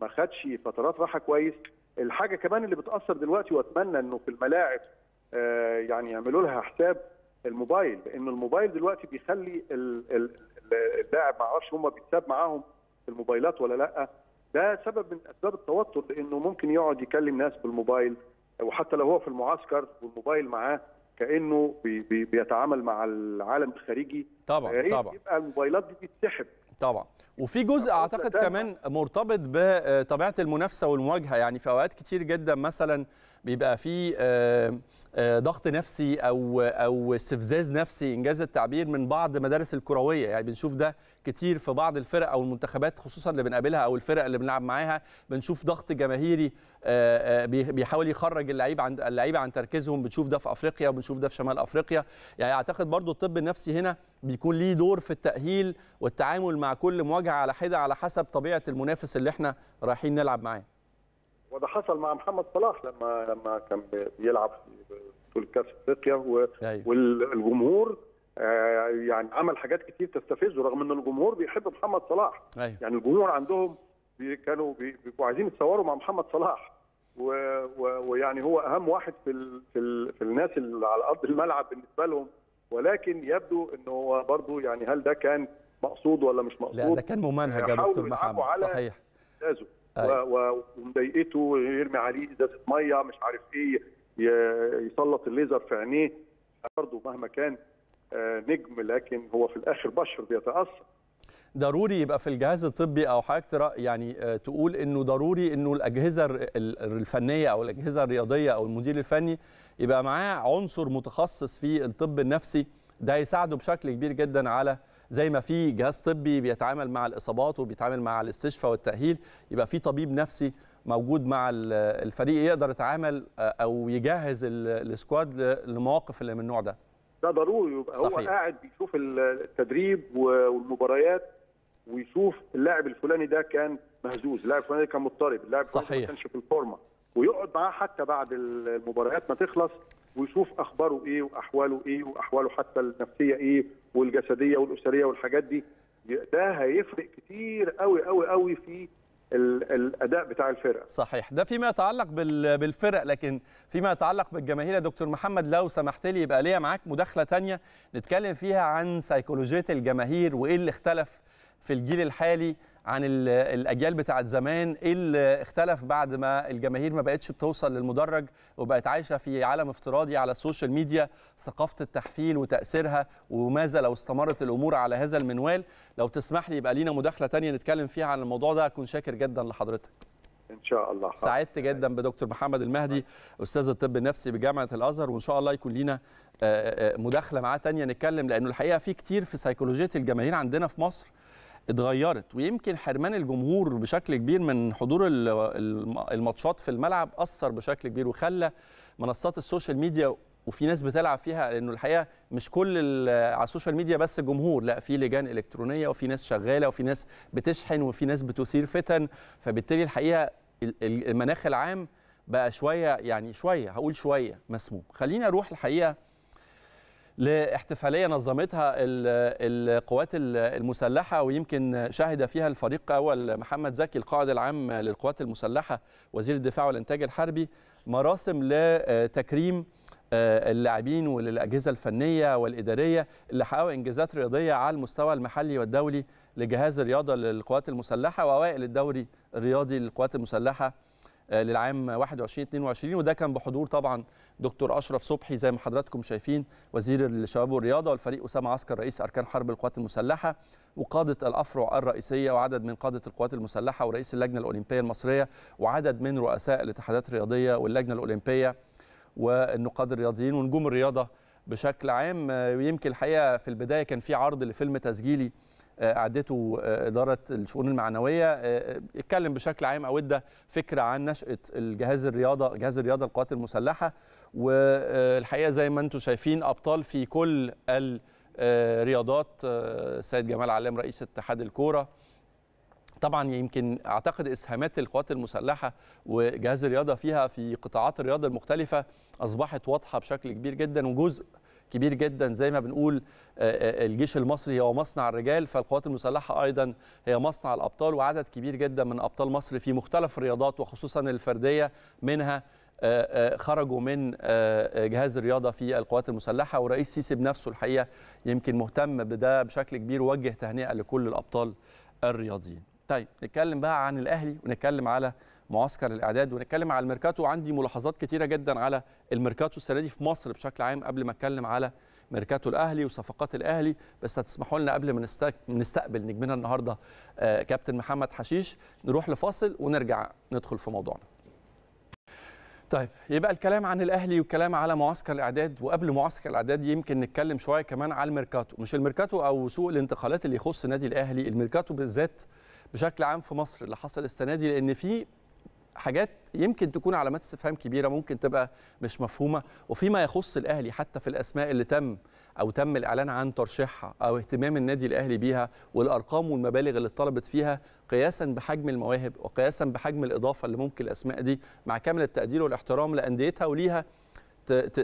C: ما خدش فترات راحه كويس الحاجه كمان اللي بتاثر دلوقتي واتمنى انه في الملاعب آه، يعني يعملوا لها حساب الموبايل لان الموبايل دلوقتي بيخلي اللاعب ما اعرفش هم بيتساب معاهم الموبايلات ولا لا ده سبب من اسباب التوتر لانه ممكن يقعد يكلم ناس بالموبايل وحتى لو هو في المعسكر والموبايل معاه كانه بي بي بيتعامل مع
A: العالم الخارجي طبعا طبعا
C: يبقى الموبايلات دي بتتسحب
A: طبعا وفي جزء اعتقد كمان مرتبط بطبيعه المنافسه والمواجهه يعني في اوقات كتير جدا مثلا بيبقى في آه، آه، ضغط نفسي او او استفزاز نفسي انجاز التعبير من بعض مدارس الكرويه يعني بنشوف ده كتير في بعض الفرق او المنتخبات خصوصا اللي بنقابلها او الفرق اللي بنلعب معاها بنشوف ضغط جماهيري آه، بيحاول يخرج اللعيب عن اللعيبه عن تركيزهم بنشوف ده في افريقيا وبنشوف ده في شمال افريقيا يعني اعتقد برضو الطب النفسي هنا بيكون ليه دور في التاهيل والتعامل مع كل مواجهه على حده على حسب طبيعه المنافس اللي احنا رايحين نلعب معاه
C: وده حصل مع محمد صلاح لما لما كان بيلعب في بطوله كاس افريقيا
B: والجمهور
C: أيوة. آه، يعني عمل حاجات كتير تستفزه رغم ان الجمهور بيحب محمد صلاح
B: أيوه. يعني الجمهور
C: عندهم كانوا بيبقوا عايزين يتصوروا مع محمد صلاح ويعني هو اهم واحد في ال في, في الناس اللي على ارض الملعب بالنسبه لهم ولكن يبدو ان هو برضه يعني هل ده كان مقصود ولا مش مقصود لا ده كان ممنهج يا دكتور محمد صحيح أيوة. ومضايقته يرمي عليه ازازه ميه مش عارف ايه يسلط الليزر في عينيه برضه مهما كان آه، نجم لكن هو في الاخر بشر بيتاثر
A: ضروري يبقى في الجهاز الطبي او حضرتك يعني آه، تقول انه ضروري انه الاجهزه الفنيه او الاجهزه الرياضيه او المدير الفني يبقى معاه عنصر متخصص في الطب النفسي ده هيساعده بشكل كبير جدا على زي ما في جهاز طبي بيتعامل مع الاصابات وبيتعامل مع الاستشفاء والتاهيل يبقى في طبيب نفسي موجود مع الفريق يقدر يتعامل آه، او يجهز السكواد لمواقف اللي من النوع ده
C: ده ضروري يبقى هو قاعد بيشوف التدريب والمباريات ويشوف اللاعب الفلاني ده كان مهزوز، اللاعب الفلاني ده كان مضطرب، اللاعب ما كانش في الفورمه ويقعد معاه حتى بعد المباريات ما تخلص ويشوف اخباره ايه واحواله ايه واحواله حتى النفسيه ايه والجسديه والاسريه والحاجات دي ده هيفرق كتير قوي قوي قوي في الاداء بتاع الفرقه
A: صحيح ده فيما يتعلق بالفرق لكن فيما يتعلق بالجماهير يا دكتور محمد لو سمحت لي يبقى ليا معاك مداخله ثانيه نتكلم فيها عن سيكولوجيه الجماهير وايه اللي اختلف في الجيل الحالي عن الاجيال بتاعت زمان ايه اللي اختلف بعد ما الجماهير ما بقتش بتوصل للمدرج وبقت عايشه في عالم افتراضي على السوشيال ميديا ثقافه التحفيل وتاثيرها وماذا لو استمرت الامور على هذا المنوال لو تسمح لي يبقى لينا مداخله ثانيه نتكلم فيها عن الموضوع ده اكون شاكر جدا لحضرتك ان شاء الله سعدت جدا بدكتور محمد المهدي استاذ الطب النفسي بجامعه الازهر وان شاء الله يكون لينا آه، آه، آه، مداخله معاه ثانيه نتكلم لانه الحقيقه في كتير في سيكولوجيه الجماهير عندنا في مصر اتغيرت ويمكن حرمان الجمهور بشكل كبير من حضور الماتشات في الملعب اثر بشكل كبير وخلى منصات السوشيال ميديا وفي ناس بتلعب فيها لانه الحقيقه مش كل على السوشيال ميديا بس جمهور لا في لجان الكترونيه وفي ناس شغاله وفي ناس بتشحن وفي ناس بتثير فتن فبالتالي الحقيقه المناخ العام بقى شويه يعني شويه هقول شويه مسموم خليني اروح الحقيقه لاحتفاليه نظمتها القوات المسلحه ويمكن شهد فيها الفريق اول محمد زكي القائد العام للقوات المسلحه وزير الدفاع والانتاج الحربي مراسم لتكريم آه، اللاعبين وللاجهزه الفنيه والاداريه اللي حققوا انجازات رياضيه على المستوى المحلي والدولي لجهاز الرياضه للقوات المسلحه واوائل الدوري الرياضي للقوات المسلحه آه، للعام 21 22 وده كان بحضور طبعا دكتور اشرف صبحي زي ما حضراتكم شايفين وزير الشباب والرياضه والفريق اسامه عسكر رئيس اركان حرب القوات المسلحه وقاده الافرع الرئيسيه وعدد من قاده القوات المسلحه ورئيس اللجنه الاولمبيه المصريه وعدد من رؤساء الاتحادات الرياضيه واللجنه الاولمبيه والنقاد الرياضيين ونجوم الرياضه بشكل عام آه، يمكن الحقيقه في البدايه كان في عرض لفيلم تسجيلي آه، أعدته آه، إدارة الشؤون المعنوية آه، اتكلم بشكل عام أو ادى فكرة عن نشأة الجهاز الرياضة جهاز الرياضة القوات المسلحة والحقيقة زي ما أنتم شايفين أبطال في كل الرياضات سيد جمال علام رئيس اتحاد الكورة طبعا يمكن اعتقد اسهامات القوات المسلحه وجهاز الرياضه فيها في قطاعات الرياضه المختلفه اصبحت واضحه بشكل كبير جدا وجزء كبير جدا زي ما بنقول آه، آه، آه، الجيش المصري هو مصنع الرجال فالقوات المسلحه ايضا هي مصنع الابطال وعدد كبير جدا من ابطال مصر في مختلف الرياضات وخصوصا الفرديه منها خرجوا من جهاز الرياضه في القوات المسلحه ورئيس سيسي بنفسه الحقيقه يمكن مهتم بده بشكل كبير ووجه تهنئه لكل الابطال الرياضيين. طيب نتكلم بقى عن الاهلي ونتكلم على معسكر الاعداد ونتكلم على الميركاتو وعندي ملاحظات كتيره جدا على الميركاتو السنه دي في مصر بشكل عام قبل ما اتكلم على ميركاتو الاهلي وصفقات الاهلي بس هتسمحوا لنا قبل ما نستقبل نجمنا النهارده آه، كابتن محمد حشيش نروح لفاصل ونرجع ندخل في موضوعنا طيب يبقى الكلام عن الاهلي والكلام على معسكر الاعداد وقبل معسكر الاعداد يمكن نتكلم شويه كمان على الميركاتو مش الميركاتو او سوق الانتقالات اللي يخص نادي الاهلي الميركاتو بالذات بشكل عام في مصر اللي حصل السنه دي لان في حاجات يمكن تكون علامات استفهام كبيره ممكن تبقى مش مفهومه وفيما يخص الاهلي حتى في الاسماء اللي تم او تم الاعلان عن ترشيحها او اهتمام النادي الاهلي بيها والارقام والمبالغ اللي اتطلبت فيها قياسا بحجم المواهب وقياسا بحجم الاضافه اللي ممكن الاسماء دي مع كامل التقدير والاحترام لانديتها وليها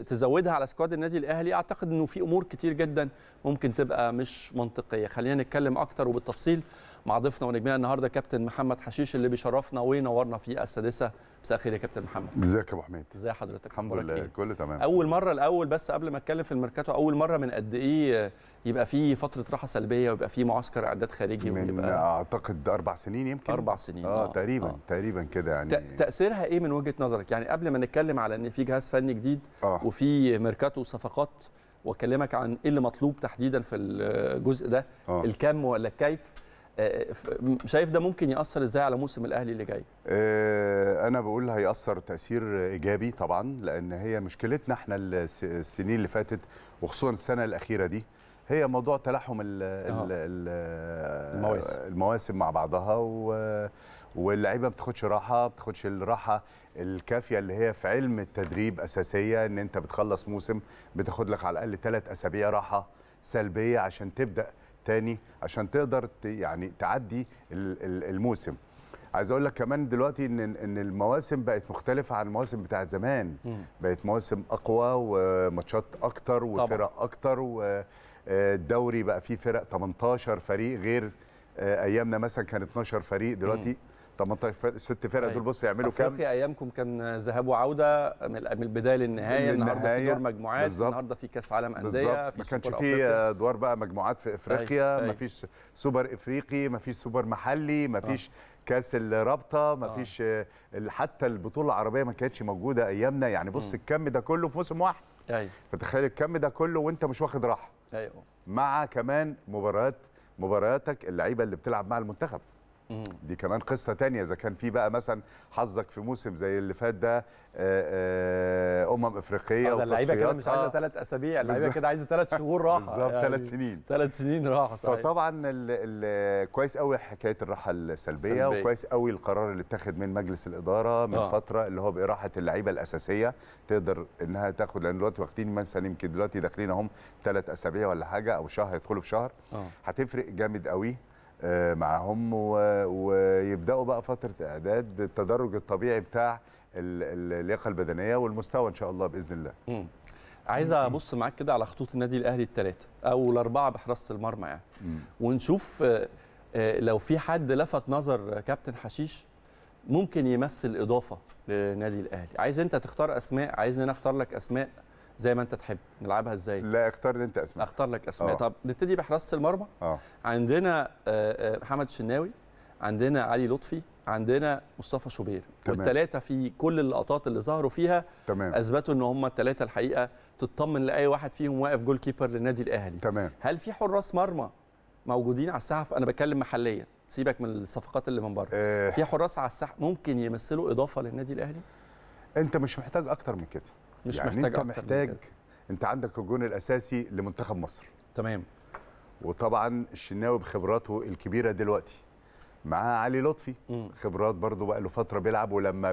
A: تزودها على سكواد النادي الاهلي اعتقد انه في امور كتير جدا ممكن تبقى مش منطقيه خلينا نتكلم اكتر وبالتفصيل مع ضيفنا ونجمنا النهارده كابتن محمد حشيش اللي بيشرفنا وينورنا في السادسه مساء الخير يا كابتن محمد ازيك يا ابو حميد ازي حضرتك الحمد لله إيه؟ كله تمام اول مره الاول بس قبل ما اتكلم في الميركاتو اول مره من قد ايه يبقى في فتره راحه سلبيه ويبقى في معسكر اعداد خارجي من ويبقى
D: اعتقد اربع سنين يمكن اربع سنين اه, آه تقريبا آه. تقريبا كده يعني
A: تاثيرها ايه من وجهه نظرك يعني قبل ما نتكلم على ان في جهاز فني جديد آه. وفي ميركاتو صفقات واكلمك عن ايه اللي مطلوب تحديدا في الجزء ده آه. الكم ولا الكيف آه، شايف ده ممكن ياثر ازاي على موسم الاهلي اللي جاي
D: آه، انا بقول هياثر تاثير ايجابي طبعا لان هي مشكلتنا احنا السنين اللي فاتت وخصوصا السنه الاخيره دي هي موضوع تلاحم آه. المواسم المواسم مع بعضها و واللعيبه ما بتاخدش راحه ما بتاخدش الراحه الكافيه اللي هي في علم التدريب اساسيه ان انت بتخلص موسم بتاخد لك على الاقل ثلاث اسابيع راحه سلبيه عشان تبدا تاني عشان تقدر يعني تعدي الموسم عايز اقول لك كمان دلوقتي ان ان المواسم بقت مختلفه عن المواسم بتاعت زمان بقت مواسم اقوى وماتشات اكتر وفرق طبعا. اكتر والدوري آه، بقى فيه فرق 18 فريق غير آه، ايامنا مثلا كان 12 فريق دلوقتي 18 ست فرق دول طيب. بص يعملوا كام افريقيا
A: ايامكم كان ذهاب وعوده
D: من البدايه للنهايه النهارده في دور مجموعات بالزبط. النهارده
A: في كاس عالم
D: انديه في ما كانش في ادوار بقى مجموعات في طيب، افريقيا ما طيب. فيش سوبر افريقي ما فيش سوبر محلي ما آه. فيش كاس الرابطه ما آه. فيش حتى البطوله العربيه ما كانتش موجوده ايامنا يعني بص م. الكم ده كله في موسم واحد ايوه فتخيل الكم ده كله وانت مش واخد راحه ايوه مع كمان مباريات مبارياتك اللعيبه اللي بتلعب مع المنتخب دي كمان قصه تانية اذا كان في بقى مثلا حظك في موسم زي اللي فات ده آه، آه، امم افريقيه آه، ده اللعيبه كده مش عايزه ثلاث
A: اسابيع اللعيبه كده عايزه ثلاث شهور راحه بالظبط ثلاث يعني سنين
D: ثلاث سنين راحه صحيح فطبعا الـ الـ كويس قوي حكايه الراحه السلبيه سلبية. وكويس قوي القرار اللي اتخذ من مجلس الاداره من آه. فتره اللي هو باراحه اللعيبه الاساسيه تقدر انها تاخد لان دلوقتي واخدين مثلا يمكن دلوقتي داخلين هم ثلاث اسابيع ولا حاجه او شهر يدخلوا في شهر آه. هتفرق جامد قوي آه، معاهم ويبداوا بقى فتره اعداد التدرج الطبيعي بتاع اللياقه البدنيه والمستوى ان شاء الله باذن الله.
A: عايز ابص معاك كده على خطوط النادي الاهلي الثلاثه او الاربعه بحراسه المرمى يعني ونشوف آه، آه، لو في حد لفت نظر كابتن حشيش ممكن يمثل اضافه لنادي الاهلي عايز انت تختار اسماء عايزني انا اختار لك اسماء زي ما انت تحب نلعبها ازاي لا اختار لي انت اسماء اختار لك اسماء آه. طب نبتدي بحراسه المرمى أوه. عندنا آه، آه، محمد الشناوي عندنا علي لطفي عندنا مصطفى شوبير والثلاثه في كل اللقطات اللي ظهروا فيها تمام. اثبتوا ان هم الثلاثه الحقيقه تطمن لاي واحد فيهم واقف جول كيبر للنادي الاهلي تمام. هل في حراس مرمى موجودين على الساحه انا بتكلم محليا سيبك من الصفقات اللي
D: من بره إيه. في حراس على الساحه ممكن يمثلوا اضافه للنادي الاهلي انت مش محتاج اكتر من كده مش يعني محتاج انت محتاج انت عندك الجون الاساسي لمنتخب مصر تمام وطبعا الشناوي بخبراته الكبيره دلوقتي معاه علي لطفي مم. خبرات برضه بقى له فتره بيلعب ولما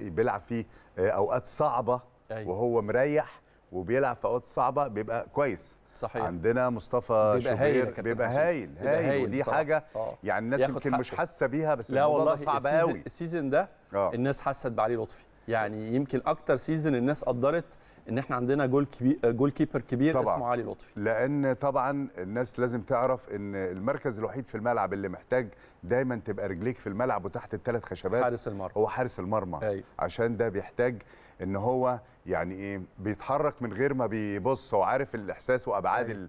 D: بيلعب في آه، اوقات صعبه أيوة. وهو مريح وبيلعب في اوقات صعبه بيبقى كويس صحيح عندنا مصطفى بيبقى هايل بيبقى هايل هايل, هايل ودي صح. حاجه آه. يعني الناس يمكن مش حاسه بيها بس لا والله صعب قوي
A: السيزون ده آه. الناس حست بعلي لطفي يعني يمكن اكتر سيزون
D: الناس قدرت ان احنا عندنا جول كبير جول كيبر كبير طبعًا. اسمه علي لطفي لان طبعا الناس لازم تعرف ان المركز الوحيد في الملعب اللي محتاج دايما تبقى رجليك في الملعب وتحت الثلاث خشبات حارس المرمى هو حارس المرمى أي. أيوه. عشان ده بيحتاج ان هو يعني ايه بيتحرك من غير ما بيبص هو عارف الاحساس وابعاد أيوه. ال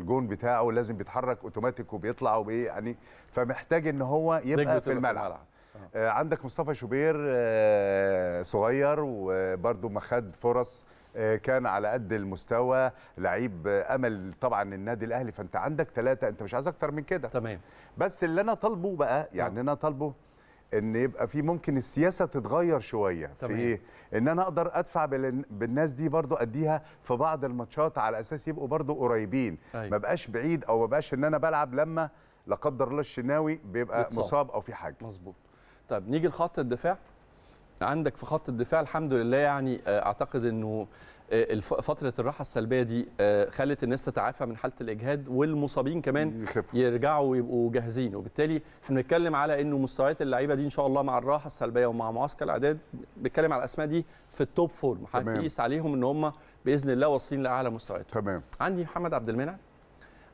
D: الجون بتاعه لازم بيتحرك اوتوماتيك وبيطلع وبايه يعني فمحتاج ان هو يبقى في الملعب, في الملعب. آه. آه. عندك مصطفى شوبير آه، صغير وبرده ما خد فرص آه، كان على قد المستوى لعيب امل طبعا النادي الاهلي فانت عندك ثلاثه انت مش عايز اكتر من كده تمام بس اللي انا طالبه بقى يعني انا طالبه ان يبقى في ممكن السياسه تتغير شويه طبعًا. في ايه ان انا اقدر ادفع بالناس دي برضو اديها في بعض الماتشات على اساس يبقوا برضو قريبين أيوة. ما بقاش بعيد او ما بقاش ان انا بلعب لما لا قدر الله الشناوي بيبقى متصاب. مصاب او
A: في حاجه مظبوط طيب نيجي لخط الدفاع عندك في خط الدفاع الحمد لله يعني آه، اعتقد انه آه، فتره الراحه السلبيه دي آه، خلت الناس تتعافى من حاله الاجهاد والمصابين كمان يرجعوا ويبقوا جاهزين وبالتالي احنا بنتكلم على انه مستويات اللعيبه دي ان شاء الله مع الراحه السلبيه ومع معسكر الاعداد بنتكلم على الاسماء دي في التوب فورم هتقيس عليهم ان هم باذن الله واصلين لاعلى مستوياتهم تمام عندي محمد عبد المنعم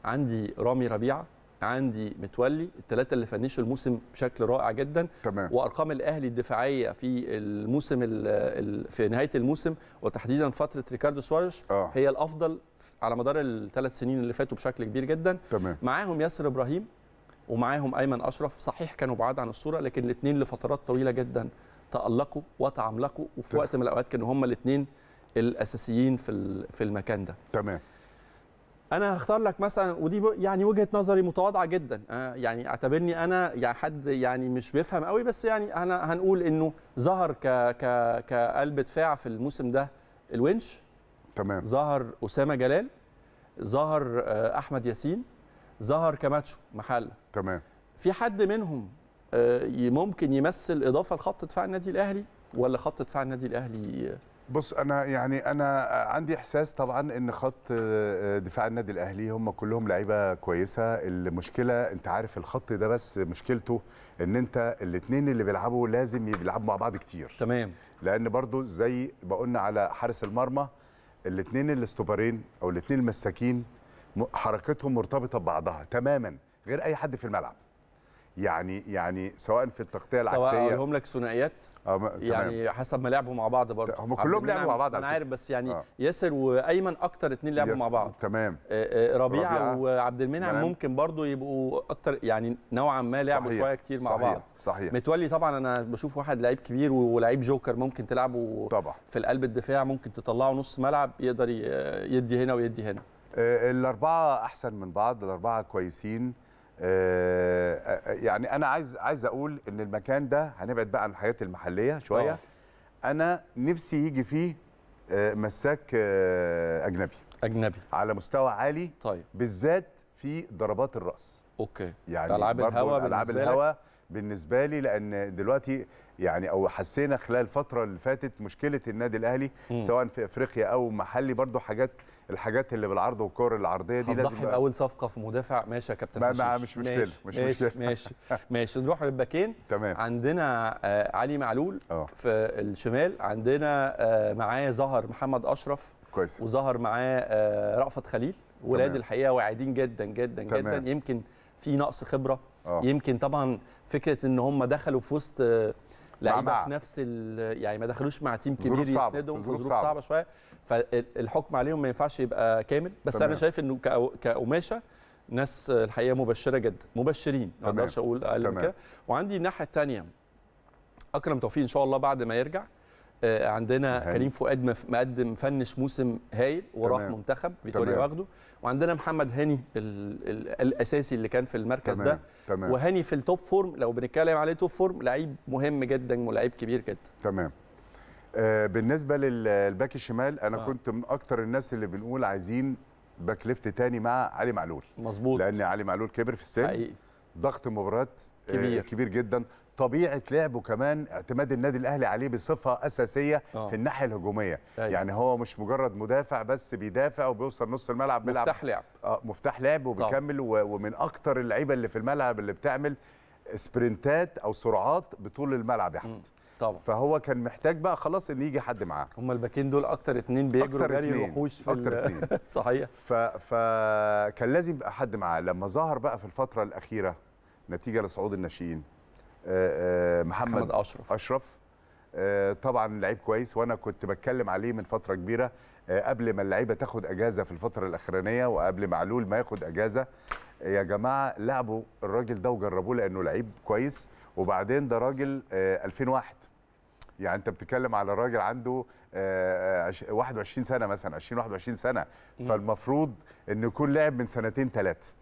A: عندي رامي ربيعه عندي متولي الثلاثه اللي فنشوا الموسم بشكل رائع جدا تمام. وارقام الاهلي الدفاعيه في الموسم في نهايه الموسم وتحديدا فتره ريكاردو سواريش آه. هي الافضل على مدار الثلاث سنين اللي فاتوا بشكل كبير جدا تمام. معاهم ياسر ابراهيم ومعاهم ايمن اشرف صحيح كانوا بعاد عن الصوره لكن الاثنين لفترات طويله جدا تالقوا وتعملقوا وفي وقت من الاوقات كانوا هم الاثنين الاساسيين في في المكان ده تمام انا هختار لك مثلا ودي يعني وجهه نظري متواضعه جدا يعني اعتبرني انا يعني حد يعني مش بيفهم قوي بس يعني انا هنقول انه ظهر ك ك كقلب دفاع في الموسم ده الونش تمام ظهر اسامه جلال ظهر آه، احمد ياسين ظهر كماتشو محله تمام في حد منهم آه، ممكن يمثل اضافه لخط دفاع النادي الاهلي ولا خط دفاع النادي
D: الاهلي آه، بص انا يعني انا عندي احساس طبعا ان خط آه، آه، دفاع النادي الاهلي هم كلهم لعيبه كويسه المشكله انت عارف الخط ده بس مشكلته ان انت الاثنين اللي بيلعبوا لازم يلعبوا مع بعض كتير تمام لان برضو زي ما قلنا على حارس المرمى الاثنين الاستوبرين او الاثنين المساكين حركتهم مرتبطه ببعضها تماما غير اي حد في الملعب يعني يعني سواء في التغطيه العكسيه اقولهم
A: لك ثنائيات آه،
D: يعني حسب ما لعبوا مع بعض
A: برضه هم كلهم لعبوا مع بعض انا عارف بس يعني آه. ياسر وايمن اكتر اتنين لعبوا مع بعض تمام آه، آه، ربيعه ربيع وعبد المنعم ممكن برضه يبقوا اكتر يعني نوعا ما لعبوا شويه كتير صحيح. مع بعض صحيح متولي طبعا انا بشوف واحد لعيب كبير ولعيب جوكر ممكن تلعبه طبعا في القلب الدفاع ممكن تطلعه نص ملعب يقدر يدي هنا ويدي هنا
D: الاربعه احسن من بعض الاربعه كويسين آه، آه، آه، يعني انا عايز عايز اقول ان المكان ده هنبعد بقى عن الحياه المحليه شويه أوه. انا نفسي يجي فيه مساك اجنبي اجنبي على مستوى عالي طيب بالذات في ضربات الراس اوكي يعني العاب الهواء العاب الهواء بالنسبه لي لان دلوقتي يعني او حسينا خلال الفتره اللي فاتت مشكله النادي الاهلي م. سواء في افريقيا او محلي برضو حاجات الحاجات اللي بالعرض والكور العرضيه دي لازم باول
A: صفقه في مدافع ماشي يا كابتن ماشي مش مش مشكله مش مشكله ماشي ماشي, ماشي نروح للباكين تمام عندنا آه علي معلول أوه. في الشمال عندنا آه معاه ظهر محمد اشرف كويس وظهر معاه آه رأفت خليل ولاد الحقيقه واعدين جدا جدا تمام. جدا يمكن في نقص خبره أوه. يمكن طبعا فكره ان هم دخلوا في وسط آه لعيبه في نفس يعني ما دخلوش مع تيم كبير يسندهم في ظروف صعبه شويه فالحكم عليهم ما ينفعش يبقى كامل بس تمام. انا شايف انه كقماشه ناس الحقيقه مبشره جدا مبشرين ما اقدرش اقول اقل من كده وعندي الناحيه الثانيه اكرم توفيق ان شاء الله بعد ما يرجع آه، عندنا هاي. كريم فؤاد مقدم فنش موسم هايل وراح تمام. منتخب فيتوريا واخده وعندنا محمد هاني الاساسي اللي كان في المركز تمام. ده تمام. وهاني في التوب فورم
D: لو بنتكلم عليه توب فورم لعيب مهم جدا ولاعيب كبير جدا تمام آه بالنسبه للباك الشمال انا آه. كنت من اكثر الناس اللي بنقول عايزين باك ليفت تاني مع علي معلول مظبوط لان علي معلول كبر في السن حقيقي ضغط مباريات آه، كبير كبير جدا طبيعه لعبه كمان اعتماد النادي الاهلي عليه بصفه اساسيه أوه. في الناحيه الهجوميه أي. أيوة. يعني هو مش مجرد مدافع بس بيدافع وبيوصل نص الملعب بيلعب مفتاح لعب اه مفتاح لعب وبيكمل و... ومن اكتر اللعيبه اللي في الملعب اللي بتعمل سبرنتات او سرعات بطول الملعب يا احمد طبعا فهو كان محتاج بقى خلاص ان يجي حد معاه هم الباكين دول اكتر اتنين بيجروا جري الوحوش في اكتر اتنين صحيح ف... فكان لازم يبقى حد معاه لما ظهر بقى في الفتره الاخيره نتيجه لصعود الناشئين آه، آه، محمد, اشرف اشرف آه، طبعا لعيب كويس وانا كنت بتكلم عليه من فتره كبيره قبل ما اللعيبه تاخد اجازه في الفتره الاخرانيه وقبل معلول ما ياخد اجازه يا جماعه لعبوا الراجل ده وجربوه لانه لعيب كويس وبعدين ده راجل 2001 يعني انت بتتكلم على راجل عنده 21 سنه مثلا 20 21 سنه فالمفروض انه يكون لعب من سنتين ثلاثه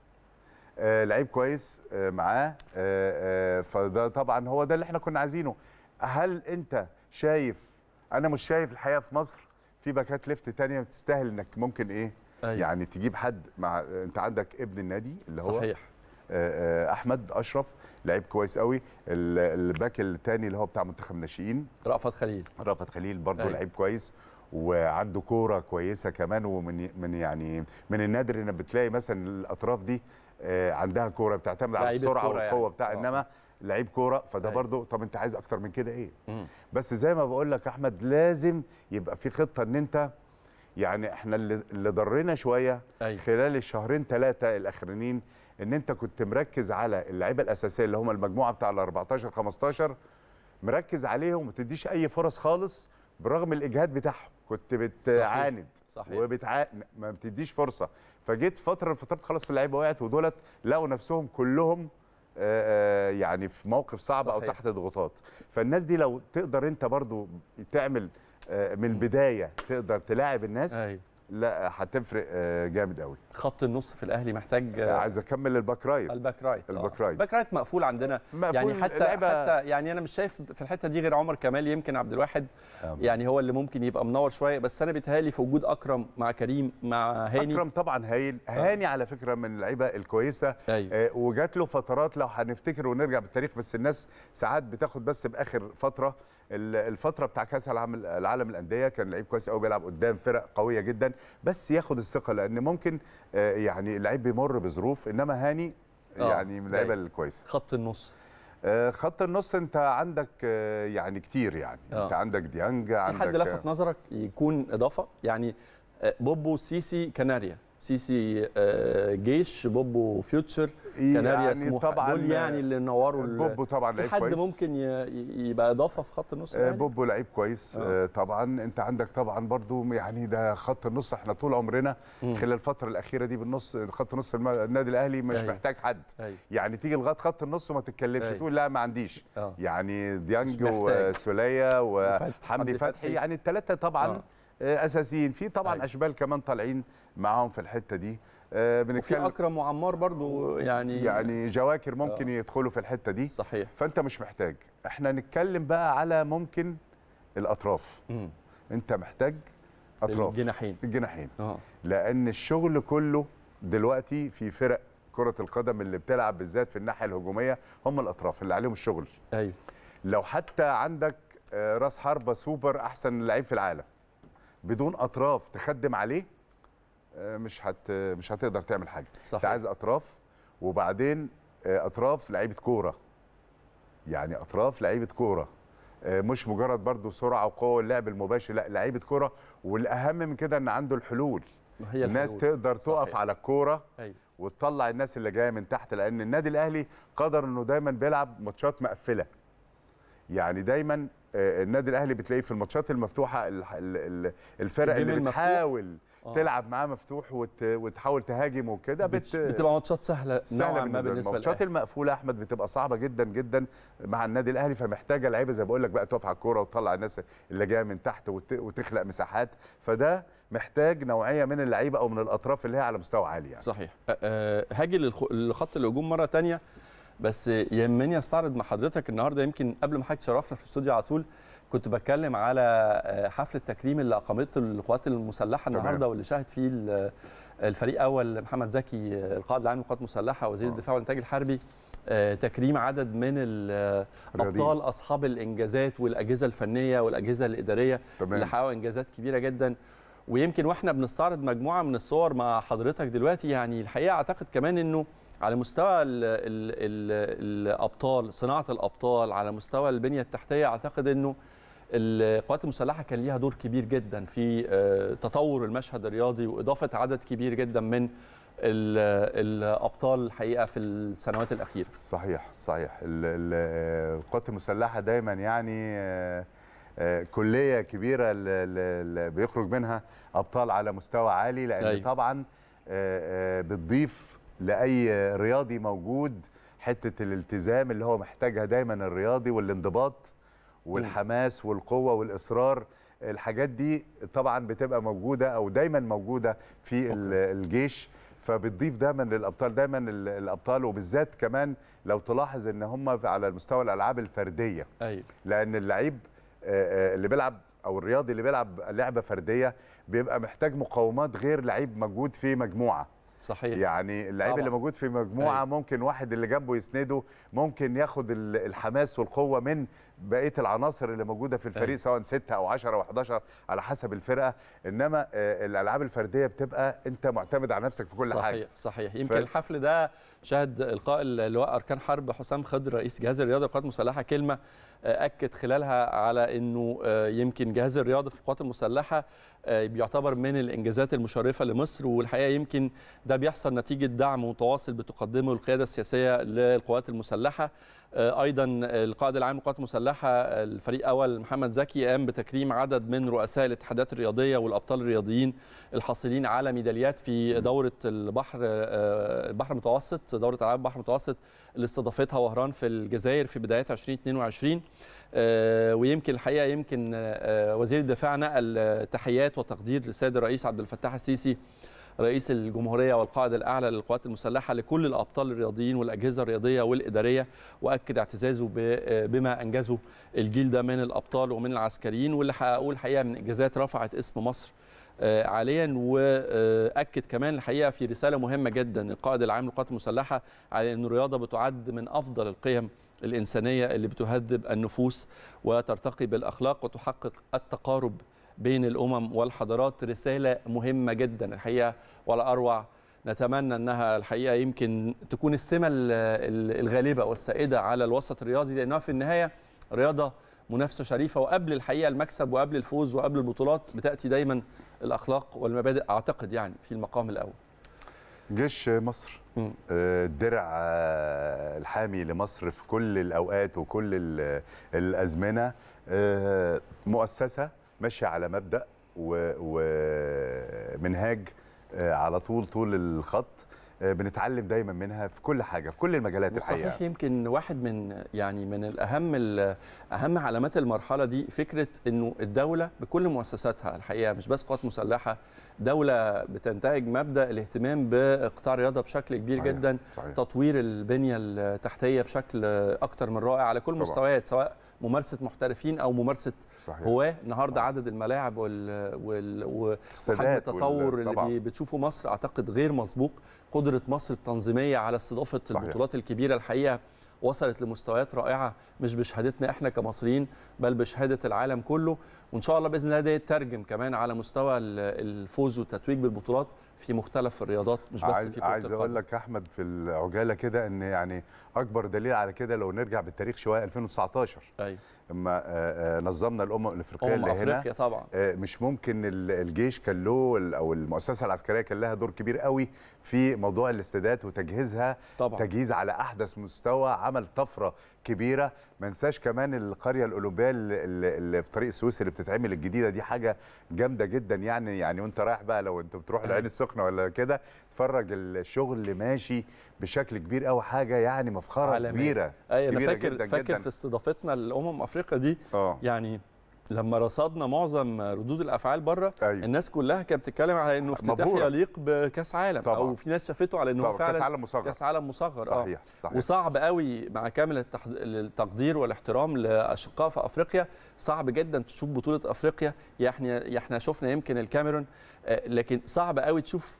D: آه، لعيب كويس آه، معاه آه، فده طبعا هو ده اللي احنا كنا عايزينه هل انت شايف انا مش شايف الحقيقه في مصر في باكات ليفت ثانيه بتستاهل انك ممكن ايه أيوة. يعني تجيب حد مع انت عندك ابن النادي اللي هو صحيح احمد اشرف لعيب كويس قوي الباك الثاني اللي هو بتاع منتخب ناشئين
A: رأفت خليل رأفت خليل برضه أيوة. لعيب
D: كويس وعنده كوره كويسه كمان ومن من يعني من النادر انك بتلاقي مثلا الاطراف دي آه، عندها كوره بتعتمد على السرعه يعني. والقوه بتاع آه. انما لعيب كوره فده أيوة. برضه طب انت عايز اكتر من كده ايه مم. بس زي ما بقول لك احمد لازم يبقى في خطه ان انت يعني احنا اللي ضرنا شويه أيوة. خلال الشهرين ثلاثه الاخرانيين ان انت كنت مركز على اللعيبه الاساسيه اللي هم المجموعه بتاع ال 14 15 مركز عليهم وما تديش اي فرص خالص برغم الاجهاد بتاعهم كنت بتعاند صحيح. صحيح. وبتع... ما بتديش فرصه فجيت فتره من الفترات خلاص اللعيبه وقعت ودولت لقوا نفسهم كلهم آه، آه، يعني في موقف صعب صحيح. او تحت ضغوطات فالناس دي لو تقدر انت برضو تعمل آه، من البدايه تقدر تلاعب الناس أي. أيوه. لا هتفرق آه، جامد قوي خط النص في الاهلي محتاج آه، عايز اكمل الباك رايت الباك رايت الباك آه. رايت الباك رايت مقفول عندنا
A: مقفول يعني حتى حتى يعني انا مش شايف في الحته دي غير عمر كمال يمكن عبد الواحد أم. يعني هو اللي
D: ممكن يبقى منور شويه بس انا بيتهيألي في وجود اكرم مع كريم مع هاني اكرم طبعا هايل هاني على فكره من اللعيبه الكويسه أيوه. آه وجات له فترات لو هنفتكر ونرجع بالتاريخ بس الناس ساعات بتاخد بس باخر فتره الفتره بتاع كاس العالم العالم الانديه كان لعيب كويس قوي بيلعب قدام فرق قويه جدا بس ياخد الثقه لان ممكن آه، يعني اللعيب بيمر بظروف انما هاني آه، يعني من اللعيبه الكويسه خط النص آه، خط النص انت عندك يعني كتير يعني أوه. انت عندك ديانج عندك في حد لفت
A: نظرك يكون اضافه يعني بوبو سيسي كناريا سيسي آه، جيش بوبو فيوتشر كناري يعني اسمه طبعا دول يعني اللي نوروا بوبو طبعا لعيب كويس حد ممكن
D: يبقى اضافه في خط النص آه، يعني. بوبو لعيب كويس آه. طبعا انت عندك طبعا برضو يعني ده خط النص احنا طول عمرنا خلال الفتره الاخيره دي بالنص خط نص النادي الاهلي مش أي. أيوه. محتاج حد أي. أيوه. يعني تيجي لغايه خط النص وما تتكلمش أيوه. تقول لا ما عنديش أوه. يعني ديانج وسوليه وحمدي فتحي يعني الثلاثه طبعا أوه. اساسيين في طبعا أي. اشبال كمان طالعين معاهم في الحته دي آه، بنتكلم في اكرم وعمار برضو يعني يعني جواكر ممكن آه. يدخلوا في الحته دي صحيح فانت مش محتاج احنا نتكلم بقى على ممكن الاطراف مم. انت محتاج اطراف الجناحين الجناحين آه. لان الشغل كله دلوقتي في فرق كره القدم اللي بتلعب بالذات في الناحيه الهجوميه هم الاطراف اللي عليهم الشغل ايوه لو حتى عندك آه، راس حربه سوبر احسن لعيب في العالم بدون اطراف تخدم عليه آه، مش هت مش هتقدر تعمل حاجه صحيح. انت عايز اطراف وبعدين آه، اطراف لعيبه كوره يعني اطراف لعيبه كوره آه، مش مجرد برضو سرعه وقوه اللعب المباشر لا لعيبه كوره والاهم من كده ان عنده الحلول هي الناس الحلول. تقدر صحيح. تقف على الكوره أيوة. وتطلع الناس اللي جايه من تحت لان النادي الاهلي قدر انه دايما بيلعب ماتشات مقفله يعني دايما النادي الاهلي بتلاقيه في الماتشات المفتوحه الفرق اللي بتحاول آه. تلعب معاه مفتوح وت... وتحاول تهاجم وكده بت... بتبقى
A: ماتشات سهله سهله ما بالنسبه الماتشات
D: المقفوله احمد بتبقى صعبه جدا جدا مع النادي الاهلي فمحتاجه لعيبه زي ما بقول لك بقى تقف على الكوره وتطلع الناس اللي جايه من تحت وت... وتخلق مساحات فده محتاج نوعيه من اللعيبه او من الاطراف اللي هي على مستوى عالي يعني صحيح
A: أه هاجي لخط الهجوم مره ثانيه بس يهمني استعرض مع حضرتك النهارده يمكن قبل ما حد تشرفنا في الاستوديو على طول كنت بتكلم على آه، حفل التكريم اللي اقامته القوات المسلحه النهارده واللي شهد فيه آه، الفريق اول محمد زكي آه، القائد العام للقوات المسلحه وزير الدفاع والانتاج الحربي تكريم عدد من الابطال اصحاب الانجازات والاجهزه الفنيه والاجهزه الاداريه اللي حققوا انجازات كبيره جدا ويمكن واحنا بنستعرض مجموعه من الصور مع حضرتك دلوقتي يعني الحقيقه اعتقد كمان انه على مستوى الـ الـ الـ الابطال صناعه الابطال على مستوى البنيه التحتيه اعتقد انه القوات المسلحه كان ليها دور كبير جدا في آه، تطور المشهد الرياضي واضافه عدد كبير جدا من
D: الابطال الحقيقه في السنوات الاخيره صحيح صحيح القوات المسلحه دايما يعني آه، آه، كليه كبيره اللي بيخرج منها ابطال على مستوى عالي لان أي. أيوة. طبعا بتضيف لاي رياضي موجود حته الالتزام اللي هو محتاجها دايما الرياضي والانضباط والحماس والقوه والاصرار الحاجات دي طبعا بتبقى موجوده او دايما موجوده في الجيش فبتضيف دايما للابطال دايما الابطال وبالذات كمان لو تلاحظ ان هم على مستوى الالعاب الفرديه أيوة. لان اللعيب اللي بيلعب او الرياضي اللي بيلعب لعبه فرديه بيبقى محتاج مقاومات غير لعيب موجود في مجموعه صحيح يعني اللعيب اللي موجود في مجموعه أيوة. ممكن واحد اللي جنبه يسنده ممكن ياخد الحماس والقوه من بقيه العناصر اللي موجوده في الفريق سواء 6 او 10 او 11 على حسب الفرقه انما آه، الالعاب الفرديه بتبقى انت معتمد على نفسك في كل صحيح
A: حاجه صحيح صحيح يمكن ف... الحفل ده شهد القاء اللواء اركان حرب حسام خضر رئيس جهاز الرياضه للقوات المسلحه كلمه آه، اكد خلالها على انه آه، يمكن جهاز الرياضه في القوات المسلحه آه، بيعتبر من الانجازات المشرفه لمصر والحقيقه يمكن ده بيحصل نتيجه دعم متواصل بتقدمه القياده السياسيه للقوات المسلحه آه، ايضا القائد العام للقوات المسلحه الفريق اول محمد زكي قام بتكريم عدد من رؤساء الاتحادات الرياضيه والابطال الرياضيين الحاصلين على ميداليات في دوره البحر آه، البحر المتوسط دوره العاب البحر المتوسط اللي استضافتها وهران في الجزائر في بدايه 2022 آه، ويمكن الحقيقه يمكن آه، آه، وزير الدفاع نقل تحيات وتقدير للسيد الرئيس عبد الفتاح السيسي رئيس الجمهوريه والقائد الاعلى للقوات المسلحه لكل الابطال الرياضيين والاجهزه الرياضيه والاداريه واكد اعتزازه بما انجزه الجيل ده من الابطال ومن العسكريين واللي هقول الحقيقه من انجازات رفعت اسم مصر عاليا واكد كمان الحقيقه في رساله مهمه جدا القائد العام للقوات المسلحه على ان الرياضه بتعد من افضل القيم الإنسانية اللي بتهذب النفوس وترتقي بالأخلاق وتحقق التقارب بين الأمم والحضارات رسالة مهمة جدا الحقيقة ولا أروع نتمنى انها الحقيقه يمكن تكون السمه الغالبه والسائده على الوسط الرياضي لانها في النهايه رياضه منافسه شريفه وقبل الحقيقه المكسب وقبل الفوز وقبل البطولات بتاتي دايما الاخلاق والمبادئ اعتقد يعني في المقام الاول.
D: جيش مصر آه، الدرع آه، الحامي لمصر في كل الاوقات وكل الازمنه آه، مؤسسه ماشيه على مبدا ومنهاج على طول طول الخط آه، بنتعلم دايما منها في كل حاجه في كل المجالات الحقيقه صحيح
A: يمكن واحد من يعني من الاهم اهم علامات المرحله دي فكره انه الدوله بكل مؤسساتها الحقيقه مش بس قوات مسلحه دوله بتنتهج مبدا الاهتمام بقطاع الرياضه بشكل كبير صحيح. جدا صحيح. تطوير البنيه التحتيه بشكل اكثر من رائع على كل المستويات سواء ممارسه محترفين او ممارسه هواه النهارده عدد الملاعب وال... وال... وحجم التطور اللي بتشوفه مصر اعتقد غير مسبوق قدره مصر التنظيميه على استضافه صحيح. البطولات الكبيره الحقيقه وصلت لمستويات رائعه مش بشهادتنا احنا كمصريين بل بشهاده العالم كله وان شاء الله باذن الله ده يترجم كمان على مستوى الفوز والتتويج بالبطولات في مختلف الرياضات مش بس عايز في كره عايز اقول لك
D: احمد في العجاله كده ان يعني اكبر دليل على كده لو نرجع بالتاريخ شويه 2019 ايوه لما آه، آه، نظمنا الامم الافريقيه أمم اللي هنا افريقيا طبعا آه، مش ممكن الجيش كان له او المؤسسه العسكريه كان لها دور كبير قوي في موضوع الاستادات وتجهيزها طبعا. تجهيز على احدث مستوى عمل طفره كبيره ما انساش كمان القريه الاولمبيه اللي في طريق السويس اللي بتتعمل الجديده دي حاجه جامده جدا يعني يعني وانت رايح بقى لو انت بتروح العين أيوة. السخنه ولا كده بتتفرج الشغل ماشي بشكل كبير قوي حاجه يعني مفخره عالمية. كبيره ايوه كبيره فاكر جداً فاكر جداً. في
A: استضافتنا لامم افريقيا دي أوه. يعني لما رصدنا معظم ردود الافعال بره أيوه. الناس كلها كانت بتتكلم على انه افتتاح يليق بكاس عالم طبعا. او في ناس شافته على انه فعلا كاس عالم مصغر كاس عالم مصغر آه. صحيح. آه. صحيح وصعب قوي مع كامل التحد... التقدير والاحترام لاشقاء في افريقيا صعب جدا تشوف بطوله افريقيا يعني احنا شفنا يمكن الكاميرون آه، لكن صعب قوي تشوف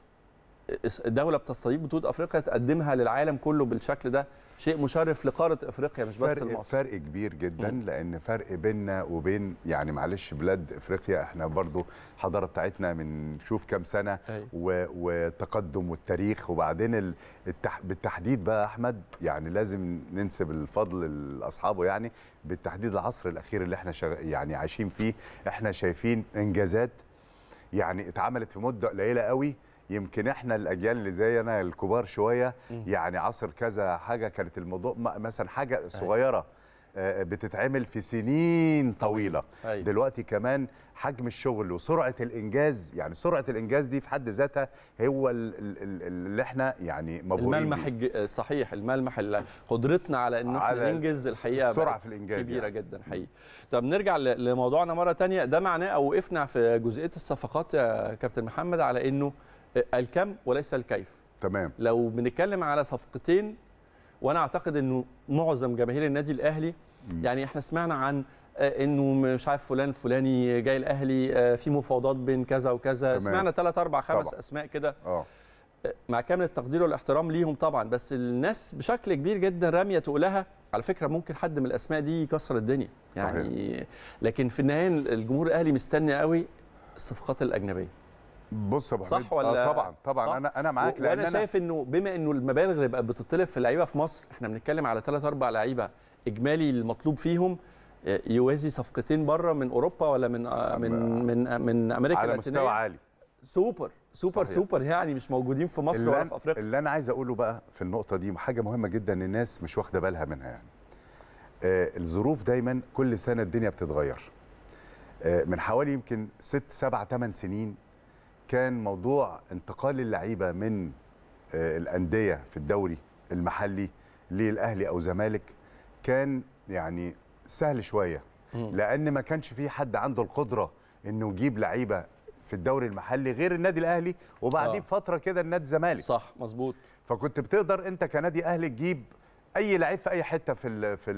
A: دوله بتستضيف بطوله افريقيا تقدمها للعالم كله بالشكل ده شيء مشرف لقاره افريقيا مش بس فرق مصر
D: فرق كبير جدا م. لان فرق بيننا وبين يعني معلش بلاد افريقيا احنا برضو الحضاره بتاعتنا من شوف كام سنه أيوه. والتقدم والتاريخ وبعدين التح... بالتحديد بقى احمد يعني لازم ننسب الفضل لاصحابه يعني بالتحديد العصر الاخير اللي احنا شغ... يعني عايشين فيه احنا شايفين انجازات يعني اتعملت في مده قليله قوي يمكن احنا الاجيال اللي زينا الكبار شويه يعني عصر كذا حاجه كانت الموضوع مثلا حاجه أيوة. صغيره آه، آه، بتتعمل في سنين أيوة. طويله أيوة. دلوقتي كمان حجم الشغل وسرعه الانجاز يعني سرعه الانجاز دي في حد ذاتها هو اللي احنا يعني مبهورين الملمح
A: آه، صحيح الملمح قدرتنا على ان احنا ننجز الحقيقه السرعه في الانجاز يعني. كبيره يعني. جدا حقيقي طب نرجع لموضوعنا مره ثانيه ده معناه او وقفنا في جزئيه الصفقات يا كابتن محمد على انه الكم وليس الكيف تمام لو بنتكلم على صفقتين وانا اعتقد انه معظم جماهير النادي الاهلي م. يعني احنا سمعنا عن آه، انه مش عارف فلان فلاني جاي الاهلي آه، في مفاوضات بين كذا وكذا تمام. سمعنا اربع خمس 5 اسماء كده آه. مع كامل التقدير والاحترام ليهم طبعا بس الناس بشكل كبير جدا راميه تقولها على فكره ممكن حد من الاسماء دي يكسر الدنيا يعني صحيح. لكن في النهايه الجمهور الاهلي مستني قوي الصفقات الاجنبيه بص يا صح ولا آه طبعا
D: طبعا صح؟ انا انا معاك لان انا شايف
A: انه بما انه المبالغ اللي بقت بتطلب في اللعيبه في مصر احنا بنتكلم على ثلاث اربع لعيبه اجمالي المطلوب فيهم آه، يوازي صفقتين بره من اوروبا ولا من آه من آه، من
D: آه، من امريكا على اللاتينيه مستوى عالي
A: سوبر سوبر صحيح. سوبر يعني مش موجودين في مصر ولا في
D: افريقيا اللي انا عايز اقوله بقى في النقطه دي حاجه مهمه جدا الناس مش واخده بالها منها يعني آه الظروف دايما كل سنه الدنيا بتتغير آه من حوالي يمكن ست سبع ثمان سنين كان موضوع انتقال اللعيبه من آه، الانديه في الدوري المحلي للاهلي او زمالك كان يعني سهل شويه لان ما كانش في حد عنده القدره انه يجيب لعيبه في الدوري المحلي غير النادي الاهلي وبعديه آه. بفتره كده النادي الزمالك صح مظبوط فكنت بتقدر انت كنادي اهلي تجيب اي لعيب في اي حته في في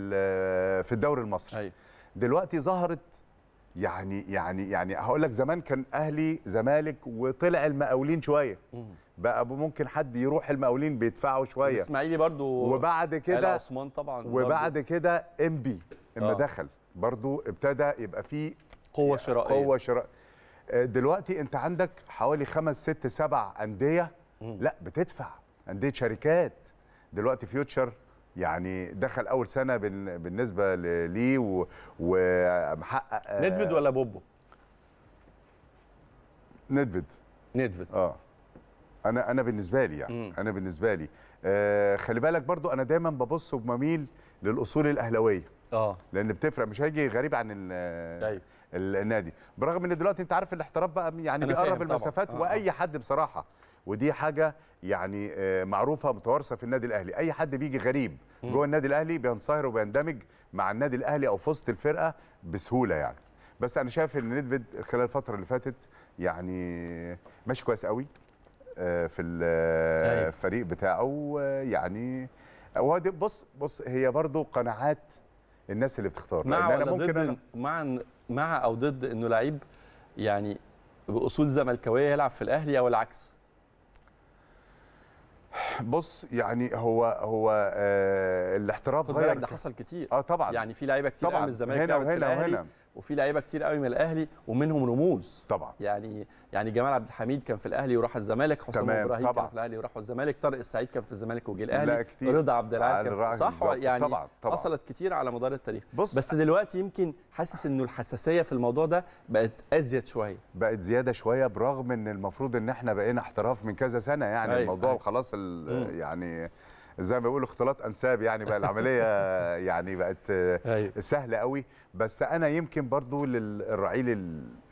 D: في الدوري المصري أي. أيوه. دلوقتي ظهرت يعني يعني يعني هقول لك زمان كان اهلي زمالك وطلع المقاولين شويه بقى ممكن حد يروح المقاولين بيدفعوا شويه الاسماعيلي
A: برضو وبعد كده عثمان طبعا وبعد
D: كده ام بي اما آه. دخل برضو ابتدى يبقى فيه قوه شرائيه قوه شرائيه آه، دلوقتي انت عندك حوالي خمس ست سبع انديه لا بتدفع انديه شركات دلوقتي فيوتشر يعني دخل اول سنه بالنسبه ليه ومحقق آه، ندفد ولا بوبو؟ ندفد ندفد اه انا انا بالنسبه لي يعني مم. انا بالنسبه لي آه خلي بالك برضو انا دايما ببص وبميل للاصول الاهلاويه اه لان بتفرق مش هيجي غريب عن ال أيوه. النادي برغم ان دلوقتي انت عارف الاحتراف بقى يعني بيقرب المسافات آه. واي آه. حد بصراحه ودي حاجه يعني آه، معروفه متوارثه في النادي الاهلي اي حد بيجي غريب جوه النادي الاهلي بينصهر وبيندمج مع النادي الاهلي او في وسط الفرقه بسهوله يعني بس انا شايف ان ندفد خلال الفتره اللي فاتت يعني ماشي كويس قوي آه، في آه، طيب. الفريق بتاعه يعني هو بص بص هي برضو قناعات الناس اللي بتختار مع أنا ممكن ضد أنا
A: مع مع او ضد انه لعيب يعني باصول زملكاويه يلعب في الاهلي او العكس
D: بص يعني هو هو آه الاحتراف غير ده
A: حصل كتير اه طبعا يعني في لعيبه كتير طبعاً. من الزمالك لعبت في الاهلي وفي لعيبه كتير قوي من الاهلي ومنهم رموز طبعا يعني يعني جمال عبد الحميد كان في الاهلي وراح الزمالك حسام ابراهيم كان في الاهلي وراح الزمالك طارق السعيد كان في الزمالك وجه الاهلي رضا عبد العال كان آه، في صح يعني طبعا طبعا حصلت كتير على مدار التاريخ
D: بص بس دلوقتي يمكن حاسس انه الحساسيه في الموضوع ده بقت ازيد شويه بقت زياده شويه برغم ان المفروض ان احنا بقينا احتراف من كذا سنه يعني أيوة الموضوع أيوة. خلاص يعني زي ما بيقولوا اختلاط انساب يعني بقى العمليه يعني بقت أيوة. سهله قوي بس انا يمكن برضو للرعيل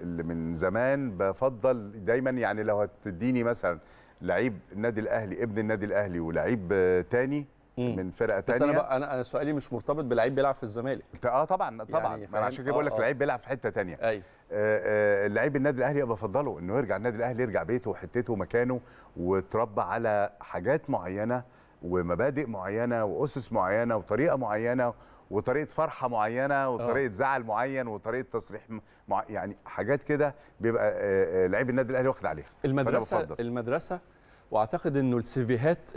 D: اللي من زمان بفضل دايما يعني لو هتديني مثلا لعيب النادي الاهلي ابن النادي الاهلي ولعيب تاني من فرقه بس تانية.
A: انا انا سؤالي مش مرتبط بلعيب بيلعب في
D: الزمالك اه طبعا طبعا يعني انا عشان كده بقول لك آه، آه. لعيب بيلعب في حته تانية ايوه آه، اللعيب لعيب النادي الاهلي بفضله انه يرجع النادي الاهلي يرجع بيته وحتته ومكانه وتربى على حاجات معينه ومبادئ معينه واسس معينه وطريقه معينه وطريقه فرحه معينه آه. وطريقه زعل معين وطريقه تصريح مع... يعني حاجات كده بيبقى آه، آه، لعيب النادي الاهلي واخد عليها المدرسه
A: المدرسه واعتقد انه السيفيهات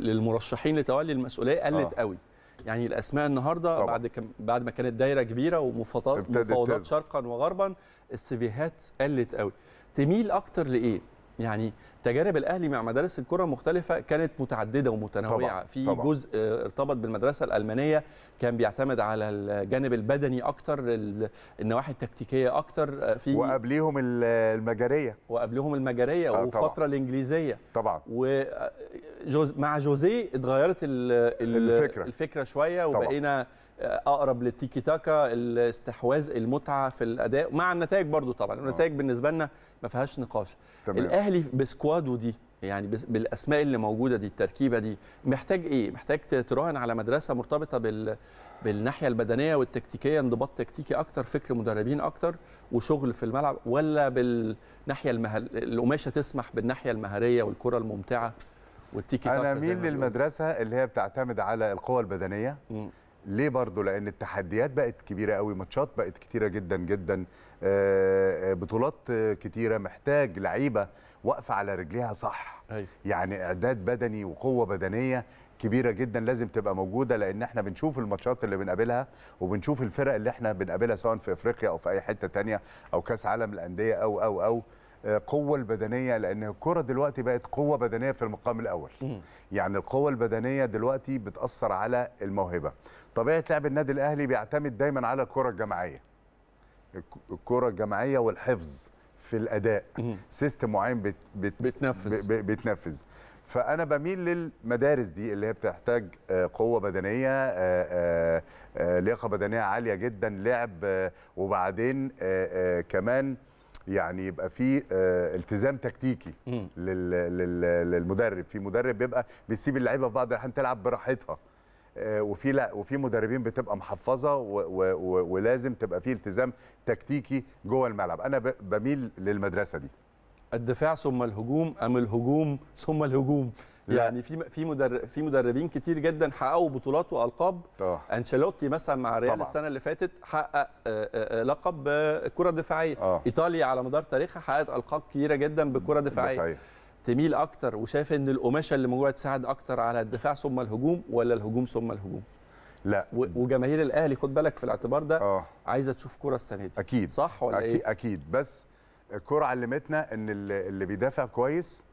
A: للمرشحين لتولي المسؤوليه قلت قوي يعني الاسماء النهارده طبعا. بعد كم بعد ما كانت دايره كبيره ومفاوضات شرقا وغربا السيفيهات قلت قوي تميل اكتر لايه يعني تجارب الاهلي مع مدارس الكره المختلفه كانت متعدده ومتنوعه طبعا. في طبعا. جزء آه، ارتبط بالمدرسه الالمانيه كان بيعتمد على الجانب البدني اكتر النواحي التكتيكيه اكتر آه، في وقبليهم المجاريه وقبليهم المجاريه آه وفتره الانجليزيه طبعا وجوز آه، مع جوزيه اتغيرت الفكره الفكره شويه وبقينا طبعا. اقرب للتيكي تاكا الاستحواذ المتعه في الاداء مع النتائج برضو طبعا آه. النتائج بالنسبه لنا ما فيهاش نقاش تمام. الاهلي بسكواده دي يعني بالاسماء اللي موجوده دي التركيبه دي محتاج ايه محتاج تراهن على مدرسه مرتبطه بال بالناحيه البدنيه والتكتيكيه انضباط تكتيكي اكتر فكر مدربين اكتر وشغل في الملعب ولا بالناحيه المهل... القماشه تسمح بالناحيه المهاريه والكره الممتعه
D: والتيكي انا مين للمدرسه اللي هي بتعتمد على القوه البدنيه م. ليه برضه لان التحديات بقت كبيره قوي ماتشات بقت كتيره جدا جدا آه، آه، بطولات كتيره محتاج لعيبه واقفه على رجليها صح أيوة. يعني اعداد بدني وقوه بدنيه كبيره جدا لازم تبقى موجوده لان احنا بنشوف الماتشات اللي بنقابلها وبنشوف الفرق اللي احنا بنقابلها سواء في افريقيا او في اي حته تانية او كاس عالم الانديه او او او القوه البدنيه لان الكره دلوقتي بقت قوه بدنيه في المقام الاول يعني القوه البدنيه دلوقتي بتاثر على الموهبه طبيعه لعب النادي الاهلي بيعتمد دايما على الكره الجماعيه الكره الجماعيه والحفظ في الاداء سيستم معين بت بت بتنفذ بتنفذ فانا بميل للمدارس دي اللي هي بتحتاج آه، قوه بدنيه آه، آه، لياقه بدنيه عاليه جدا لعب وبعدين كمان يعني يبقى في آه، التزام تكتيكي للمدرب في مدرب بيبقى بيسيب اللعيبه في بعض الاحيان تلعب براحتها آه، وفي لا وفي مدربين بتبقى محفظه ولازم تبقى في التزام تكتيكي جوه الملعب انا بميل للمدرسه دي
A: الدفاع ثم الهجوم ام الهجوم ثم الهجوم يعني في في في مدربين كتير جدا حققوا بطولات والقاب طبعا. آه. انشيلوتي مثلا مع ريال السنه اللي فاتت حقق آه، آه، لقب كره دفاعيه أوه. ايطاليا على مدار تاريخها حققت القاب كبيره جدا دفاعيه الدفاعيه تميل اكتر وشايف ان القماشه اللي موجوده تساعد اكتر على الدفاع ثم الهجوم ولا الهجوم ثم الهجوم لا وجماهير
D: الاهلي خد بالك في الاعتبار ده أوه. عايزه تشوف كره السنه دي اكيد صح ولا أكيد ايه اكيد بس الكره علمتنا ان اللي بيدافع كويس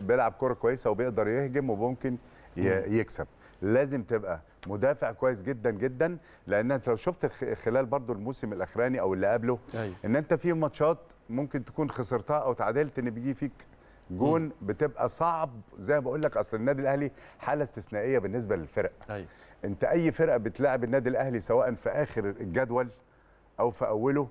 D: بيلعب كوره كويسه وبيقدر يهجم وممكن يكسب لازم تبقى مدافع كويس جدا جدا لان انت لو شفت خلال برضو الموسم الاخراني او اللي قبله أي. ان انت في ماتشات ممكن تكون خسرتها او تعادلت ان بيجي فيك جون مم. بتبقى صعب زي ما بقول لك اصل النادي الاهلي حاله استثنائيه بالنسبه للفرق أيوة. انت اي فرقه بتلاعب النادي الاهلي سواء في اخر الجدول او في اوله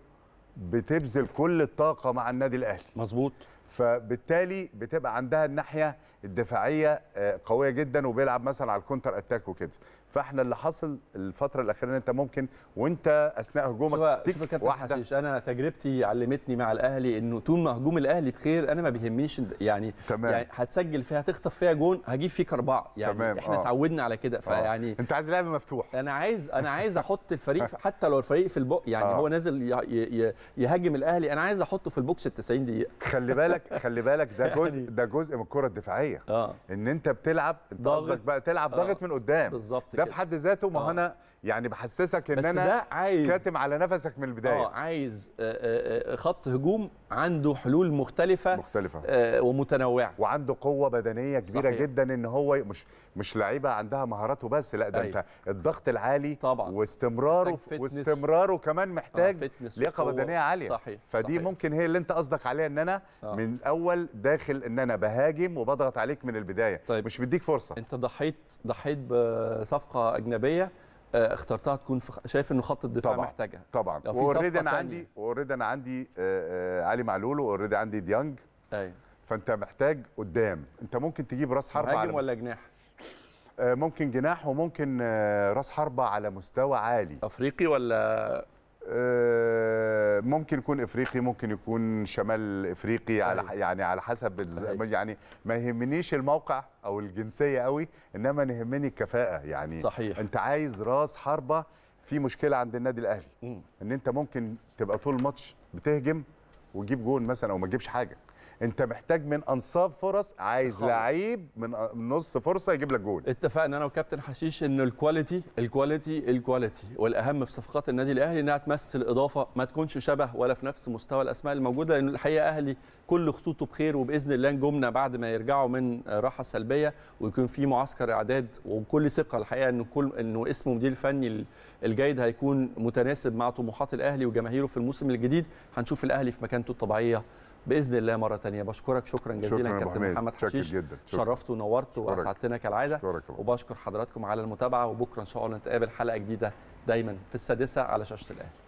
D: بتبذل كل الطاقه مع النادي الاهلي مظبوط فبالتالي بتبقى عندها الناحيه الدفاعيه آه، قويه جدا وبيلعب مثلا على الكونتر اتاك وكده فاحنا اللي حصل الفتره الاخيره انت ممكن وانت اثناء هجومك شوف كابتن حشيش
A: انا تجربتي علمتني مع الاهلي انه طول ما هجوم الاهلي بخير انا ما بيهمنيش يعني تمام. يعني هتسجل فيها هتخطف فيها جون هجيب فيك اربعه يعني تمام. احنا آه. اتعودنا على كده آه. فيعني آه. انت عايز لعب مفتوح انا عايز انا عايز احط الفريق حتى لو الفريق في البق يعني آه. هو نازل يهاجم الاهلي
D: انا عايز احطه في البوكس ال 90 دقيقه خلي بالك خلي بالك ده جزء يعني ده جزء من الكره الدفاعيه آه. ان انت بتلعب انت بقى تلعب ضاغط آه. من قدام بالظبط ده في حد ذاته ما انا يعني بحسسك ان انا عايز كاتم على نفسك من البدايه اه
A: عايز آه، آه، آه،
D: خط هجوم عنده حلول مختلفه مختلفه ومتنوعه وعنده قوه بدنيه كبيره صحيح. جدا ان هو مش مش لعيبه عندها مهاراته بس لا ده أيوة. انت الضغط العالي طبعا واستمراره واستمراره كمان محتاج آه لياقه بدنيه عاليه صحيح. فدي صحيح. ممكن هي اللي انت قصدك عليها ان انا آه. من الاول داخل ان انا بهاجم وبضغط عليك من البدايه طيب. مش بديك فرصه انت ضحيت ضحيت بصفقه اجنبيه
A: آه، اخترتها تكون شايف انه خط الدفاع طبعًا محتاجها طبعا اوريدي انا عندي
D: اوريدي انا عندي آه، آه، علي معلول اوريدي عندي ديانج ايوه فانت محتاج قدام انت ممكن تجيب راس حربه مهاجم ولا جناح ممكن جناح وممكن راس حربه على مستوى عالي افريقي ولا آه، ممكن يكون افريقي ممكن يكون شمال افريقي على يعني على حسب يعني ما يهمنيش الموقع او الجنسيه قوي انما يهمني الكفاءه يعني صحيح. انت عايز راس حربه في مشكله عند النادي الاهلي ان انت ممكن تبقى طول الماتش بتهجم وتجيب جون مثلا او ما تجيبش حاجه انت محتاج من انصاف فرص عايز لعيب من نص فرصه يجيب لك جول
A: اتفقنا انا وكابتن حشيش ان الكواليتي الكواليتي الكواليتي والاهم في صفقات النادي الاهلي انها تمثل اضافه ما تكونش شبه ولا في نفس مستوى الاسماء الموجوده لان الحقيقه اهلي كل خطوطه بخير وباذن الله نجومنا بعد ما يرجعوا من راحه سلبيه ويكون في معسكر اعداد وكل ثقه الحقيقه ان كل انه اسم المدير الفني الجيد هيكون متناسب مع طموحات الاهلي وجماهيره في الموسم الجديد هنشوف الاهلي في مكانته الطبيعيه باذن الله مره ثانيه بشكرك شكرا جزيلا شكرا كابتن محمد حشيش جدا. شرفت ونورت واسعدتنا كالعاده وبشكر حضراتكم على المتابعه وبكره ان شاء الله نتقابل حلقه جديده دايما في السادسه على شاشه الاهلي